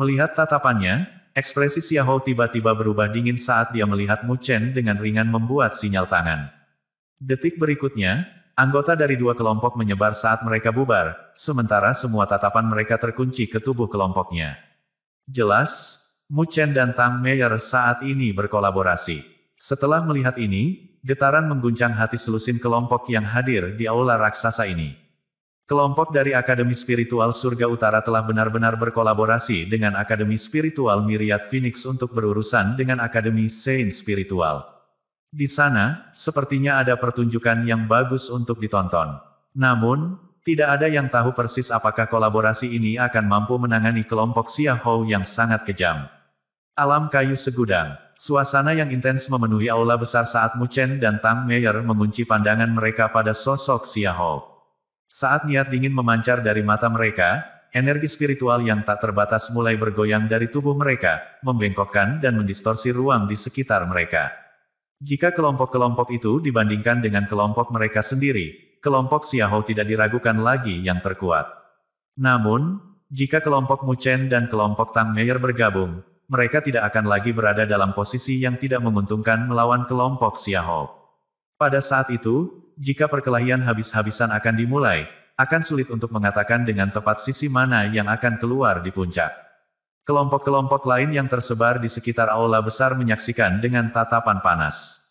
Melihat tatapannya, ekspresi Xiahou tiba-tiba berubah dingin saat dia melihat Mu Chen dengan ringan membuat sinyal tangan. Detik berikutnya, Anggota dari dua kelompok menyebar saat mereka bubar, sementara semua tatapan mereka terkunci ke tubuh kelompoknya. Jelas, Mu Chen dan Tang Meyer saat ini berkolaborasi. Setelah melihat ini, getaran mengguncang hati selusin kelompok yang hadir di aula raksasa ini. Kelompok dari Akademi Spiritual Surga Utara telah benar-benar berkolaborasi dengan Akademi Spiritual Myriad Phoenix untuk berurusan dengan Akademi Saint Spiritual. Di sana, sepertinya ada pertunjukan yang bagus untuk ditonton. Namun, tidak ada yang tahu persis apakah kolaborasi ini akan mampu menangani kelompok Hou yang sangat kejam. Alam kayu segudang. Suasana yang intens memenuhi aula besar saat Mu Chen dan Tang Meier mengunci pandangan mereka pada sosok Hou. Saat niat dingin memancar dari mata mereka, energi spiritual yang tak terbatas mulai bergoyang dari tubuh mereka, membengkokkan dan mendistorsi ruang di sekitar mereka. Jika kelompok-kelompok itu dibandingkan dengan kelompok mereka sendiri, kelompok Xiahou tidak diragukan lagi yang terkuat. Namun, jika kelompok Mu Chen dan kelompok Tang Meyer bergabung, mereka tidak akan lagi berada dalam posisi yang tidak menguntungkan melawan kelompok Xiahou. Pada saat itu, jika perkelahian habis-habisan akan dimulai, akan sulit untuk mengatakan dengan tepat sisi mana yang akan keluar di puncak. Kelompok-kelompok lain yang tersebar di sekitar aula besar menyaksikan dengan tatapan panas.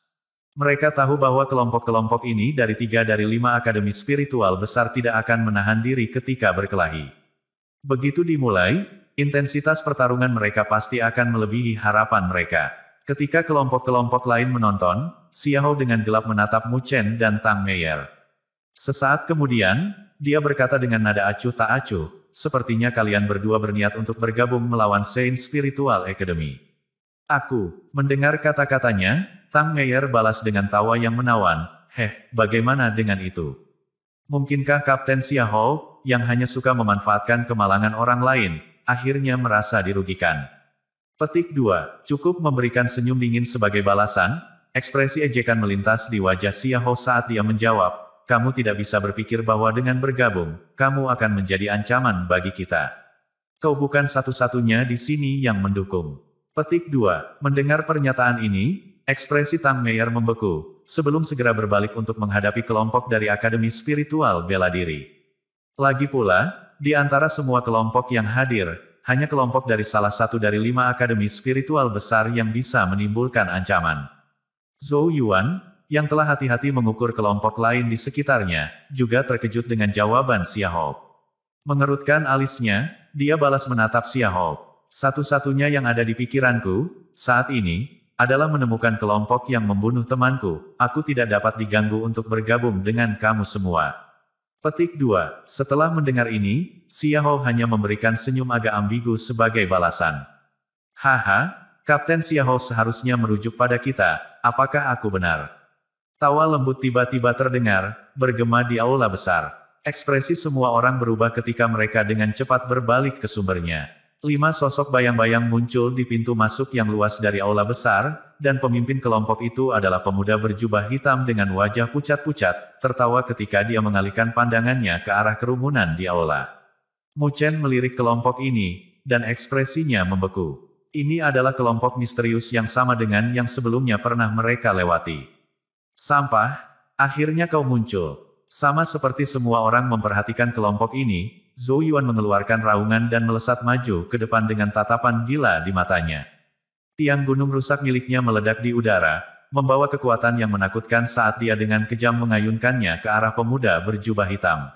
Mereka tahu bahwa kelompok-kelompok ini dari tiga dari lima akademi spiritual besar tidak akan menahan diri ketika berkelahi. Begitu dimulai, intensitas pertarungan mereka pasti akan melebihi harapan mereka. Ketika kelompok-kelompok lain menonton, Xiao dengan gelap menatap Mu Chen dan Tang Meier. Sesaat kemudian, dia berkata dengan nada acuh tak acuh, sepertinya kalian berdua berniat untuk bergabung melawan Saint Spiritual Academy. Aku, mendengar kata-katanya, Tang Meyer balas dengan tawa yang menawan, heh, bagaimana dengan itu? Mungkinkah Kapten Xiahou, yang hanya suka memanfaatkan kemalangan orang lain, akhirnya merasa dirugikan? Petik 2. Cukup memberikan senyum dingin sebagai balasan, ekspresi ejekan melintas di wajah Xiahou saat dia menjawab, kamu tidak bisa berpikir bahwa dengan bergabung, kamu akan menjadi ancaman bagi kita. Kau bukan satu-satunya di sini yang mendukung. Petik 2. Mendengar pernyataan ini, ekspresi Tang Meyer membeku, sebelum segera berbalik untuk menghadapi kelompok dari Akademi Spiritual Bela Diri. Lagi pula, di antara semua kelompok yang hadir, hanya kelompok dari salah satu dari lima akademi spiritual besar yang bisa menimbulkan ancaman. Zhou Yuan, yang telah hati-hati mengukur kelompok lain di sekitarnya, juga terkejut dengan jawaban Siaho. Mengerutkan alisnya, dia balas menatap Siaho. Satu-satunya yang ada di pikiranku, saat ini, adalah menemukan kelompok yang membunuh temanku. Aku tidak dapat diganggu untuk bergabung dengan kamu semua. Petik 2. Setelah mendengar ini, Siaho hanya memberikan senyum agak ambigu sebagai balasan. Haha, Kapten Siaho seharusnya merujuk pada kita, apakah aku benar? Tawa lembut tiba-tiba terdengar, bergema di aula besar. Ekspresi semua orang berubah ketika mereka dengan cepat berbalik ke sumbernya. Lima sosok bayang-bayang muncul di pintu masuk yang luas dari aula besar, dan pemimpin kelompok itu adalah pemuda berjubah hitam dengan wajah pucat-pucat, tertawa ketika dia mengalihkan pandangannya ke arah kerumunan di aula. Mu Chen melirik kelompok ini, dan ekspresinya membeku. Ini adalah kelompok misterius yang sama dengan yang sebelumnya pernah mereka lewati. Sampah, akhirnya kau muncul. Sama seperti semua orang memperhatikan kelompok ini, Zhou Yuan mengeluarkan raungan dan melesat maju ke depan dengan tatapan gila di matanya. Tiang gunung rusak miliknya meledak di udara, membawa kekuatan yang menakutkan saat dia dengan kejam mengayunkannya ke arah pemuda berjubah hitam.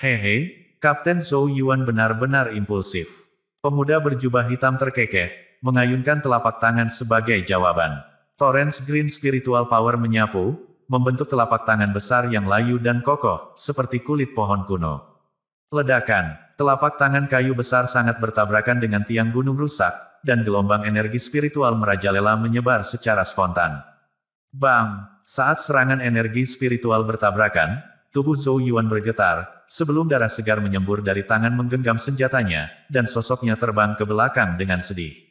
Hehe, Kapten Zhou Yuan benar-benar impulsif. Pemuda berjubah hitam terkekeh, mengayunkan telapak tangan sebagai jawaban. Torrens Green Spiritual Power menyapu, membentuk telapak tangan besar yang layu dan kokoh, seperti kulit pohon kuno. Ledakan, telapak tangan kayu besar sangat bertabrakan dengan tiang gunung rusak, dan gelombang energi spiritual merajalela menyebar secara spontan. Bang! Saat serangan energi spiritual bertabrakan, tubuh Zhou Yuan bergetar, sebelum darah segar menyembur dari tangan menggenggam senjatanya, dan sosoknya terbang ke belakang dengan sedih.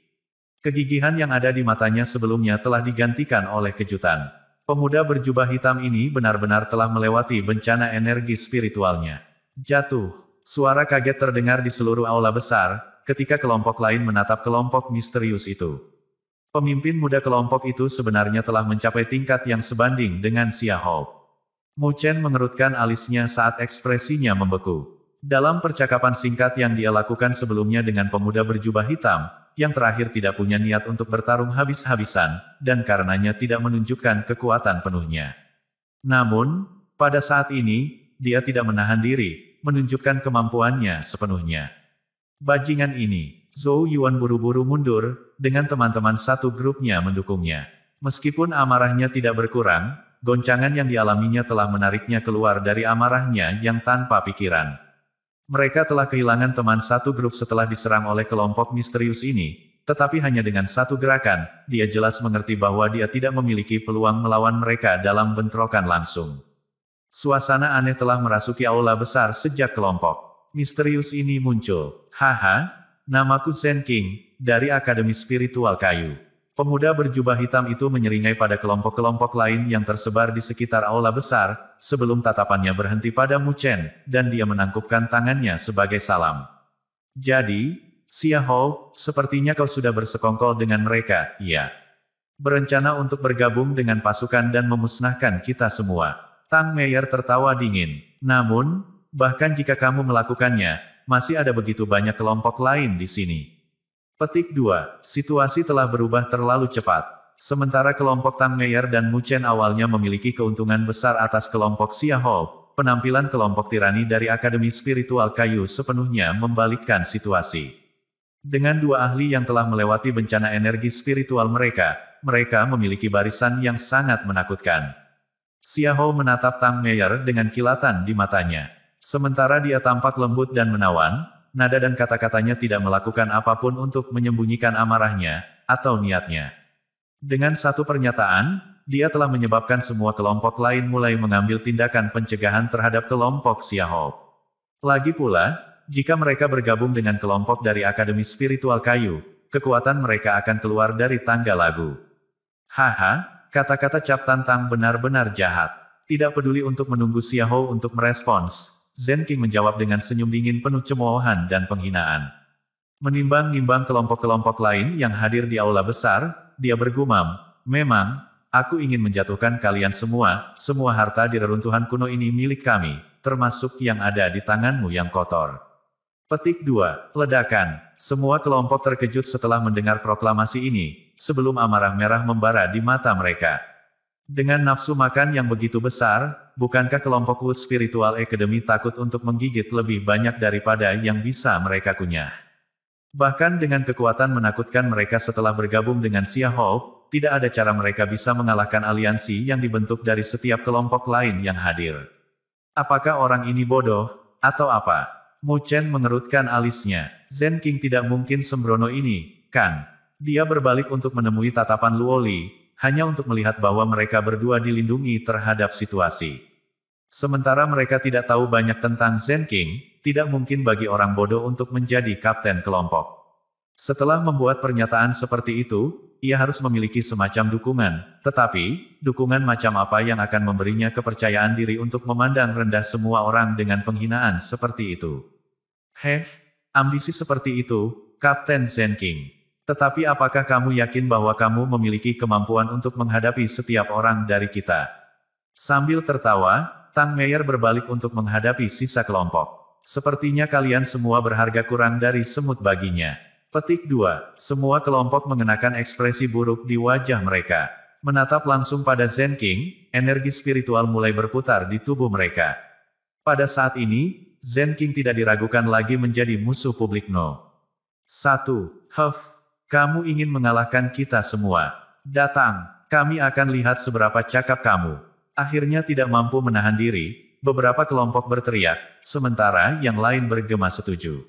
Kegigihan yang ada di matanya sebelumnya telah digantikan oleh kejutan. Pemuda berjubah hitam ini benar-benar telah melewati bencana energi spiritualnya. Jatuh. Suara kaget terdengar di seluruh aula besar, ketika kelompok lain menatap kelompok misterius itu. Pemimpin muda kelompok itu sebenarnya telah mencapai tingkat yang sebanding dengan Xiahou. Mu Chen mengerutkan alisnya saat ekspresinya membeku. Dalam percakapan singkat yang dia lakukan sebelumnya dengan pemuda berjubah hitam, yang terakhir tidak punya niat untuk bertarung habis-habisan, dan karenanya tidak menunjukkan kekuatan penuhnya. Namun, pada saat ini, dia tidak menahan diri, menunjukkan kemampuannya sepenuhnya. Bajingan ini, Zhou Yuan buru-buru mundur, dengan teman-teman satu grupnya mendukungnya. Meskipun amarahnya tidak berkurang, goncangan yang dialaminya telah menariknya keluar dari amarahnya yang tanpa pikiran. Mereka telah kehilangan teman satu grup setelah diserang oleh kelompok misterius ini, tetapi hanya dengan satu gerakan, dia jelas mengerti bahwa dia tidak memiliki peluang melawan mereka dalam bentrokan langsung. Suasana aneh telah merasuki aula besar sejak kelompok. Misterius ini muncul. Haha, namaku Zen King, dari Akademi Spiritual Kayu. Pemuda berjubah hitam itu menyeringai pada kelompok-kelompok lain yang tersebar di sekitar aula besar, sebelum tatapannya berhenti pada Mu Chen, dan dia menangkupkan tangannya sebagai salam. Jadi, Xia Hou, sepertinya kau sudah bersekongkol dengan mereka, iya. Berencana untuk bergabung dengan pasukan dan memusnahkan kita semua. Tang Meyer tertawa dingin. Namun, bahkan jika kamu melakukannya, masih ada begitu banyak kelompok lain di sini. Petik 2. Situasi telah berubah terlalu cepat. Sementara kelompok Tang Meier dan Mu Chen awalnya memiliki keuntungan besar atas kelompok Hou, penampilan kelompok tirani dari Akademi Spiritual Kayu sepenuhnya membalikkan situasi. Dengan dua ahli yang telah melewati bencana energi spiritual mereka, mereka memiliki barisan yang sangat menakutkan. Hou menatap Tang Meier dengan kilatan di matanya. Sementara dia tampak lembut dan menawan, nada dan kata-katanya tidak melakukan apapun untuk menyembunyikan amarahnya, atau niatnya. Dengan satu pernyataan, dia telah menyebabkan semua kelompok lain mulai mengambil tindakan pencegahan terhadap kelompok Xiahou. Lagi pula, jika mereka bergabung dengan kelompok dari Akademi Spiritual Kayu, kekuatan mereka akan keluar dari tangga lagu. Haha, kata-kata Cap Tantang benar-benar jahat. Tidak peduli untuk menunggu Xiahou untuk merespons, Zen King menjawab dengan senyum dingin penuh cemoohan dan penghinaan. Menimbang-nimbang kelompok-kelompok lain yang hadir di aula besar, dia bergumam, memang, aku ingin menjatuhkan kalian semua, semua harta di reruntuhan kuno ini milik kami, termasuk yang ada di tanganmu yang kotor. Petik 2. Ledakan. Semua kelompok terkejut setelah mendengar proklamasi ini, sebelum amarah merah membara di mata mereka. Dengan nafsu makan yang begitu besar, bukankah kelompok Wood Spiritual Academy takut untuk menggigit lebih banyak daripada yang bisa mereka kunyah? Bahkan dengan kekuatan menakutkan mereka setelah bergabung dengan Hou, tidak ada cara mereka bisa mengalahkan aliansi yang dibentuk dari setiap kelompok lain yang hadir. Apakah orang ini bodoh, atau apa? Mu Chen mengerutkan alisnya. Zen King tidak mungkin sembrono ini, kan? Dia berbalik untuk menemui tatapan Luoli, hanya untuk melihat bahwa mereka berdua dilindungi terhadap situasi. Sementara mereka tidak tahu banyak tentang Zen King, tidak mungkin bagi orang bodoh untuk menjadi kapten kelompok. Setelah membuat pernyataan seperti itu, ia harus memiliki semacam dukungan, tetapi, dukungan macam apa yang akan memberinya kepercayaan diri untuk memandang rendah semua orang dengan penghinaan seperti itu. Heh, ambisi seperti itu, Kapten Zen King. Tetapi apakah kamu yakin bahwa kamu memiliki kemampuan untuk menghadapi setiap orang dari kita? Sambil tertawa, Tang Meyer berbalik untuk menghadapi sisa kelompok. Sepertinya kalian semua berharga kurang dari semut baginya. Petik 2. Semua kelompok mengenakan ekspresi buruk di wajah mereka. Menatap langsung pada Zen King, energi spiritual mulai berputar di tubuh mereka. Pada saat ini, Zen King tidak diragukan lagi menjadi musuh publik No. 1. Huff, kamu ingin mengalahkan kita semua. Datang, kami akan lihat seberapa cakap kamu. Akhirnya tidak mampu menahan diri, beberapa kelompok berteriak, sementara yang lain bergema setuju.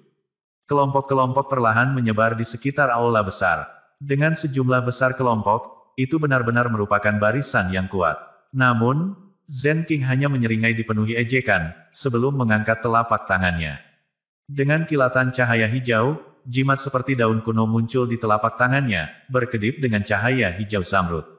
Kelompok-kelompok perlahan menyebar di sekitar aula besar. Dengan sejumlah besar kelompok, itu benar-benar merupakan barisan yang kuat. Namun, Zen King hanya menyeringai dipenuhi ejekan, sebelum mengangkat telapak tangannya. Dengan kilatan cahaya hijau, jimat seperti daun kuno muncul di telapak tangannya, berkedip dengan cahaya hijau zamrud.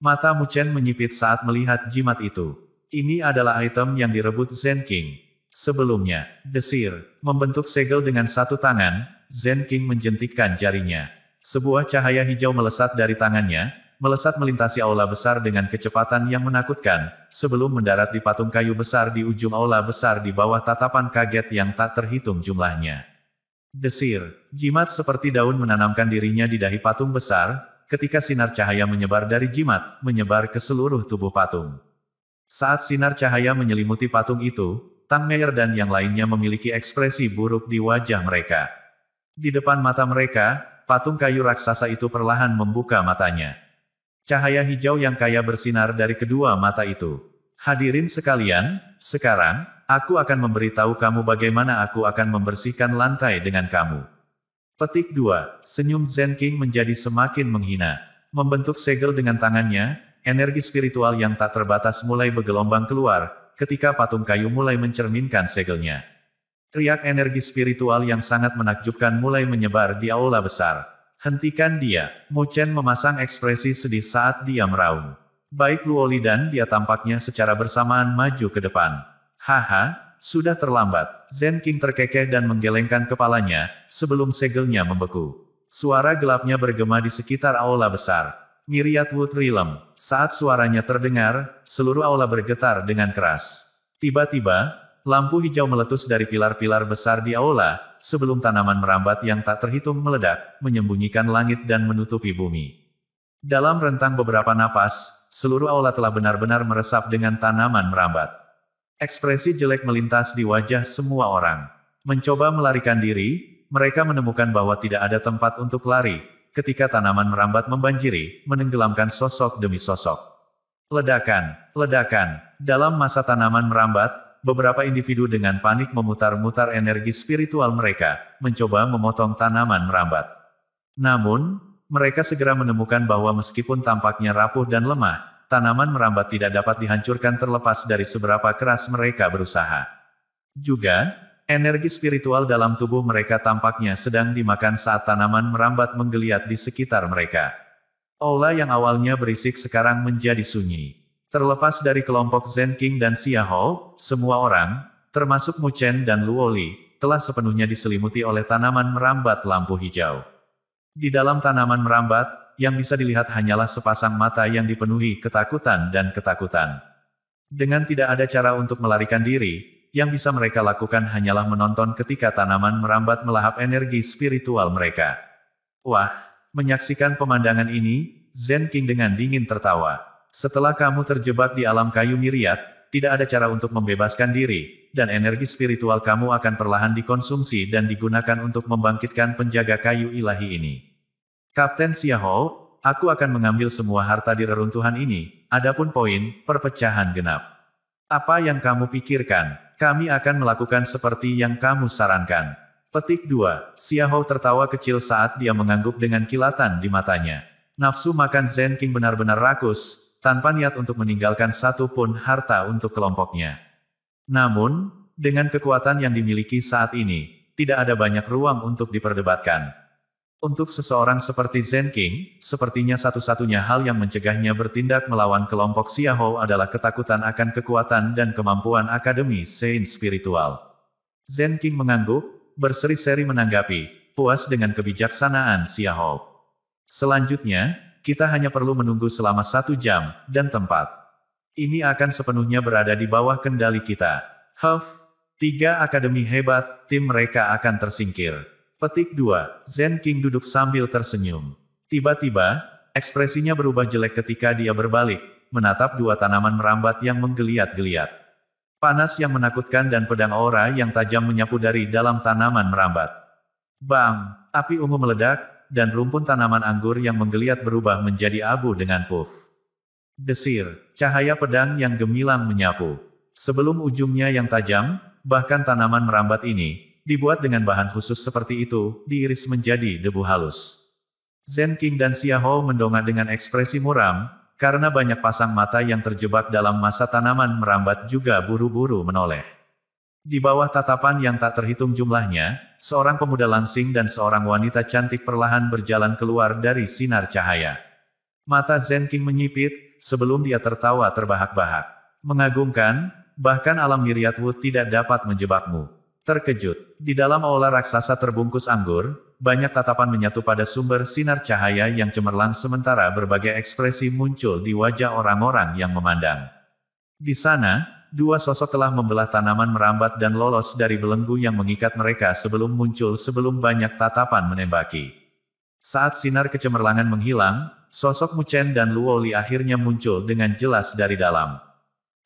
Mata Muchen menyipit saat melihat jimat itu. Ini adalah item yang direbut Zen King. Sebelumnya, Desir, membentuk segel dengan satu tangan, Zen King menjentikkan jarinya. Sebuah cahaya hijau melesat dari tangannya, melesat melintasi aula besar dengan kecepatan yang menakutkan, sebelum mendarat di patung kayu besar di ujung aula besar di bawah tatapan kaget yang tak terhitung jumlahnya. Desir, jimat seperti daun menanamkan dirinya di dahi patung besar, ketika sinar cahaya menyebar dari jimat, menyebar ke seluruh tubuh patung. Saat sinar cahaya menyelimuti patung itu, Tang Meyer dan yang lainnya memiliki ekspresi buruk di wajah mereka. Di depan mata mereka, patung kayu raksasa itu perlahan membuka matanya. Cahaya hijau yang kaya bersinar dari kedua mata itu. Hadirin sekalian, sekarang, aku akan memberitahu kamu bagaimana aku akan membersihkan lantai dengan kamu. Petik 2. Senyum Zen King menjadi semakin menghina. Membentuk segel dengan tangannya, energi spiritual yang tak terbatas mulai bergelombang keluar, ketika patung kayu mulai mencerminkan segelnya. Riak energi spiritual yang sangat menakjubkan mulai menyebar di aula besar. Hentikan dia. Mu Chen memasang ekspresi sedih saat dia meraung. Baik Luoli dan dia tampaknya secara bersamaan maju ke depan. Haha, sudah terlambat. Zen King terkekeh dan menggelengkan kepalanya, sebelum segelnya membeku. Suara gelapnya bergema di sekitar aula besar. Miriat Wood Rilem. Saat suaranya terdengar, seluruh aula bergetar dengan keras. Tiba-tiba, lampu hijau meletus dari pilar-pilar besar di aula, sebelum tanaman merambat yang tak terhitung meledak, menyembunyikan langit dan menutupi bumi. Dalam rentang beberapa napas, seluruh aula telah benar-benar meresap dengan tanaman merambat. Ekspresi jelek melintas di wajah semua orang. Mencoba melarikan diri, mereka menemukan bahwa tidak ada tempat untuk lari, ketika tanaman merambat membanjiri, menenggelamkan sosok demi sosok. Ledakan, ledakan, dalam masa tanaman merambat, beberapa individu dengan panik memutar-mutar energi spiritual mereka, mencoba memotong tanaman merambat. Namun, mereka segera menemukan bahwa meskipun tampaknya rapuh dan lemah, tanaman merambat tidak dapat dihancurkan terlepas dari seberapa keras mereka berusaha. Juga, energi spiritual dalam tubuh mereka tampaknya sedang dimakan saat tanaman merambat menggeliat di sekitar mereka. Aula yang awalnya berisik sekarang menjadi sunyi. Terlepas dari kelompok Zen King dan Xiaho, semua orang, termasuk Mu Chen dan Luoli, telah sepenuhnya diselimuti oleh tanaman merambat lampu hijau. Di dalam tanaman merambat, yang bisa dilihat hanyalah sepasang mata yang dipenuhi ketakutan dan ketakutan. Dengan tidak ada cara untuk melarikan diri, yang bisa mereka lakukan hanyalah menonton ketika tanaman merambat melahap energi spiritual mereka. Wah, menyaksikan pemandangan ini, Zen King dengan dingin tertawa. Setelah kamu terjebak di alam kayu miriat, tidak ada cara untuk membebaskan diri, dan energi spiritual kamu akan perlahan dikonsumsi dan digunakan untuk membangkitkan penjaga kayu ilahi ini. Kapten Xiaho, aku akan mengambil semua harta di reruntuhan ini, adapun poin, perpecahan genap. Apa yang kamu pikirkan? Kami akan melakukan seperti yang kamu sarankan. Petik 2. Xiaho tertawa kecil saat dia mengangguk dengan kilatan di matanya. Nafsu makan Zen King benar-benar rakus, tanpa niat untuk meninggalkan satu pun harta untuk kelompoknya. Namun, dengan kekuatan yang dimiliki saat ini, tidak ada banyak ruang untuk diperdebatkan. Untuk seseorang seperti Zen King, sepertinya satu-satunya hal yang mencegahnya bertindak melawan kelompok Xiaho adalah ketakutan akan kekuatan dan kemampuan akademi Saint spiritual. Zen King mengangguk, berseri-seri menanggapi, puas dengan kebijaksanaan Xiaho. Selanjutnya, kita hanya perlu menunggu selama satu jam dan tempat. Ini akan sepenuhnya berada di bawah kendali kita. Huff, tiga akademi hebat, tim mereka akan tersingkir. Petik 2. Zen King duduk sambil tersenyum. Tiba-tiba, ekspresinya berubah jelek ketika dia berbalik, menatap dua tanaman merambat yang menggeliat-geliat. Panas yang menakutkan dan pedang aura yang tajam menyapu dari dalam tanaman merambat. Bang! Api ungu meledak, dan rumpun tanaman anggur yang menggeliat berubah menjadi abu dengan puff. Desir, cahaya pedang yang gemilang menyapu. Sebelum ujungnya yang tajam, bahkan tanaman merambat ini, dibuat dengan bahan khusus seperti itu, diiris menjadi debu halus. Zen King dan Xiahou mendongak dengan ekspresi muram, karena banyak pasang mata yang terjebak dalam masa tanaman merambat juga buru-buru menoleh. Di bawah tatapan yang tak terhitung jumlahnya, seorang pemuda langsing dan seorang wanita cantik perlahan berjalan keluar dari sinar cahaya. Mata Zen King menyipit, sebelum dia tertawa terbahak-bahak. Mengagumkan, bahkan alam Miriat Wood tidak dapat menjebakmu. Terkejut, di dalam aula raksasa terbungkus anggur, banyak tatapan menyatu pada sumber sinar cahaya yang cemerlang sementara berbagai ekspresi muncul di wajah orang-orang yang memandang. Di sana, dua sosok telah membelah tanaman merambat dan lolos dari belenggu yang mengikat mereka sebelum muncul sebelum banyak tatapan menembaki. Saat sinar kecemerlangan menghilang, sosok Muchen dan Luo Li akhirnya muncul dengan jelas dari dalam.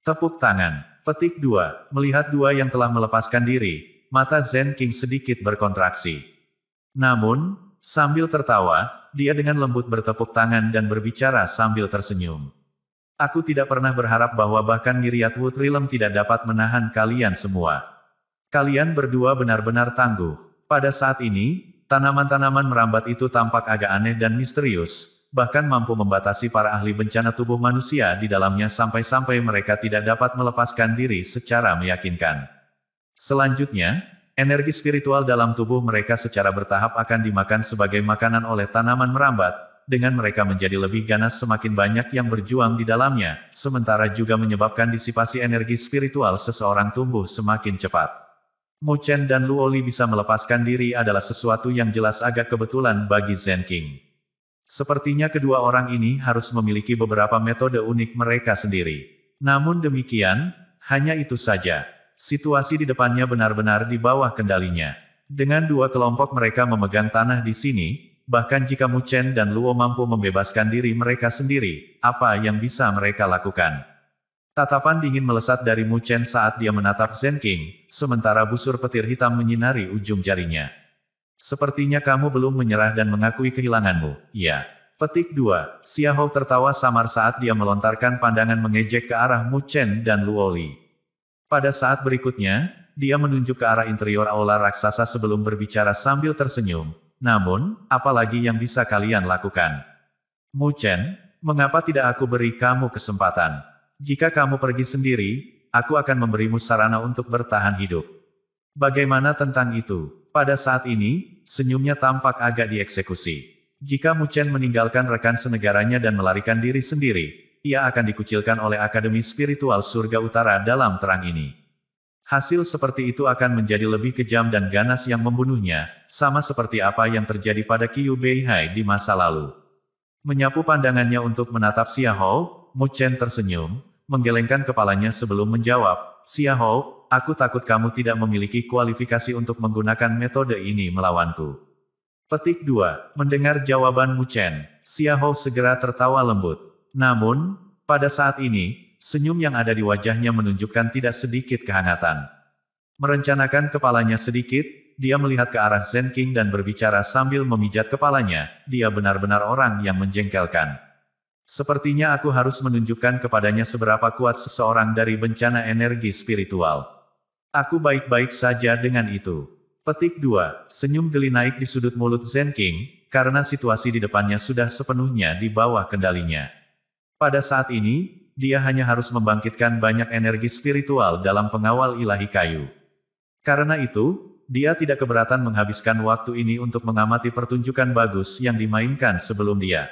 Tepuk tangan. Petik dua Melihat dua yang telah melepaskan diri, mata Zen King sedikit berkontraksi. Namun, sambil tertawa, dia dengan lembut bertepuk tangan dan berbicara sambil tersenyum. Aku tidak pernah berharap bahwa bahkan Ngiriat Wutrilem tidak dapat menahan kalian semua. Kalian berdua benar-benar tangguh. Pada saat ini, tanaman-tanaman merambat itu tampak agak aneh dan misterius, bahkan mampu membatasi para ahli bencana tubuh manusia di dalamnya sampai-sampai mereka tidak dapat melepaskan diri secara meyakinkan. Selanjutnya, energi spiritual dalam tubuh mereka secara bertahap akan dimakan sebagai makanan oleh tanaman merambat, dengan mereka menjadi lebih ganas semakin banyak yang berjuang di dalamnya, sementara juga menyebabkan disipasi energi spiritual seseorang tumbuh semakin cepat. Mu Chen dan Luoli bisa melepaskan diri adalah sesuatu yang jelas agak kebetulan bagi Zen King. Sepertinya kedua orang ini harus memiliki beberapa metode unik mereka sendiri. Namun demikian, hanya itu saja situasi di depannya benar-benar di bawah kendalinya. Dengan dua kelompok mereka memegang tanah di sini, bahkan jika Mu Chen dan Luo mampu membebaskan diri mereka sendiri, apa yang bisa mereka lakukan? Tatapan dingin melesat dari Mu Chen saat dia menatap Zen King, sementara busur petir hitam menyinari ujung jarinya. Sepertinya kamu belum menyerah dan mengakui kehilanganmu, ya. Petik 2, Xiahou tertawa samar saat dia melontarkan pandangan mengejek ke arah Mu Chen dan Luo Li. Pada saat berikutnya, dia menunjuk ke arah interior aula raksasa sebelum berbicara sambil tersenyum. Namun, apalagi yang bisa kalian lakukan? Mu Chen, mengapa tidak aku beri kamu kesempatan? Jika kamu pergi sendiri, aku akan memberimu sarana untuk bertahan hidup. Bagaimana tentang itu? Pada saat ini, senyumnya tampak agak dieksekusi. Jika Mu Chen meninggalkan rekan senegaranya dan melarikan diri sendiri, ia akan dikucilkan oleh Akademi Spiritual Surga Utara dalam terang ini. Hasil seperti itu akan menjadi lebih kejam dan ganas yang membunuhnya, sama seperti apa yang terjadi pada Qiu Beihai di masa lalu. Menyapu pandangannya untuk menatap Xiahou, Mu Chen tersenyum, menggelengkan kepalanya sebelum menjawab, Xiahou, aku takut kamu tidak memiliki kualifikasi untuk menggunakan metode ini melawanku. Petik 2. Mendengar jawaban Mu Chen, Xiahou segera tertawa lembut. Namun, pada saat ini, senyum yang ada di wajahnya menunjukkan tidak sedikit kehangatan. Merencanakan kepalanya sedikit, dia melihat ke arah Zen King dan berbicara sambil memijat kepalanya, dia benar-benar orang yang menjengkelkan. Sepertinya aku harus menunjukkan kepadanya seberapa kuat seseorang dari bencana energi spiritual. Aku baik-baik saja dengan itu. Petik 2, senyum geli naik di sudut mulut Zen King, karena situasi di depannya sudah sepenuhnya di bawah kendalinya. Pada saat ini, dia hanya harus membangkitkan banyak energi spiritual dalam pengawal ilahi kayu. Karena itu, dia tidak keberatan menghabiskan waktu ini untuk mengamati pertunjukan bagus yang dimainkan sebelum dia.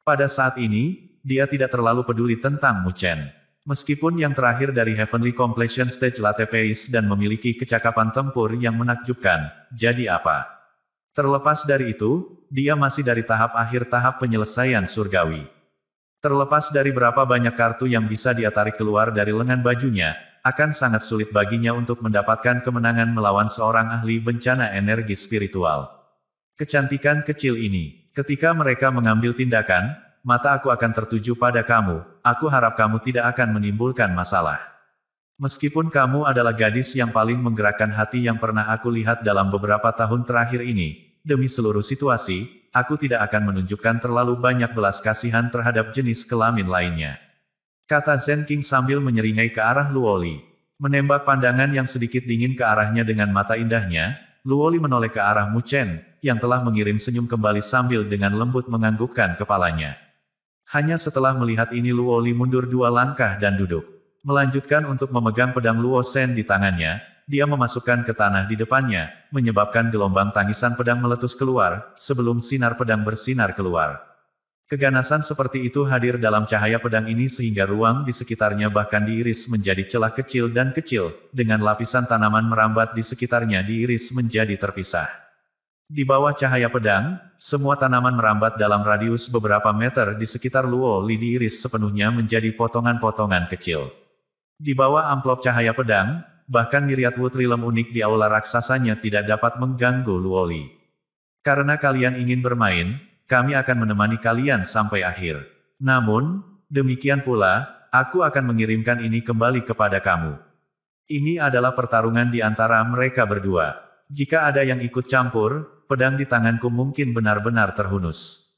Pada saat ini, dia tidak terlalu peduli tentang Mu Chen, Meskipun yang terakhir dari Heavenly Completion Stage Latte Pace dan memiliki kecakapan tempur yang menakjubkan, jadi apa? Terlepas dari itu, dia masih dari tahap akhir tahap penyelesaian surgawi. Terlepas dari berapa banyak kartu yang bisa dia tarik keluar dari lengan bajunya, akan sangat sulit baginya untuk mendapatkan kemenangan melawan seorang ahli bencana energi spiritual. Kecantikan kecil ini, ketika mereka mengambil tindakan, mata aku akan tertuju pada kamu, aku harap kamu tidak akan menimbulkan masalah. Meskipun kamu adalah gadis yang paling menggerakkan hati yang pernah aku lihat dalam beberapa tahun terakhir ini, demi seluruh situasi, aku tidak akan menunjukkan terlalu banyak belas kasihan terhadap jenis kelamin lainnya. Kata Zen King sambil menyeringai ke arah Luoli. Menembak pandangan yang sedikit dingin ke arahnya dengan mata indahnya, Luoli menoleh ke arah Mu Chen, yang telah mengirim senyum kembali sambil dengan lembut menganggukkan kepalanya. Hanya setelah melihat ini Luoli mundur dua langkah dan duduk. Melanjutkan untuk memegang pedang Luo Sen di tangannya, dia memasukkan ke tanah di depannya, menyebabkan gelombang tangisan pedang meletus keluar, sebelum sinar pedang bersinar keluar. Keganasan seperti itu hadir dalam cahaya pedang ini sehingga ruang di sekitarnya bahkan diiris menjadi celah kecil dan kecil, dengan lapisan tanaman merambat di sekitarnya diiris menjadi terpisah. Di bawah cahaya pedang, semua tanaman merambat dalam radius beberapa meter di sekitar Luo Li diiris sepenuhnya menjadi potongan-potongan kecil. Di bawah amplop cahaya pedang, bahkan Miriat Trilem unik di aula raksasanya tidak dapat mengganggu Luoli. Karena kalian ingin bermain, kami akan menemani kalian sampai akhir. Namun, demikian pula, aku akan mengirimkan ini kembali kepada kamu. Ini adalah pertarungan di antara mereka berdua. Jika ada yang ikut campur, pedang di tanganku mungkin benar-benar terhunus.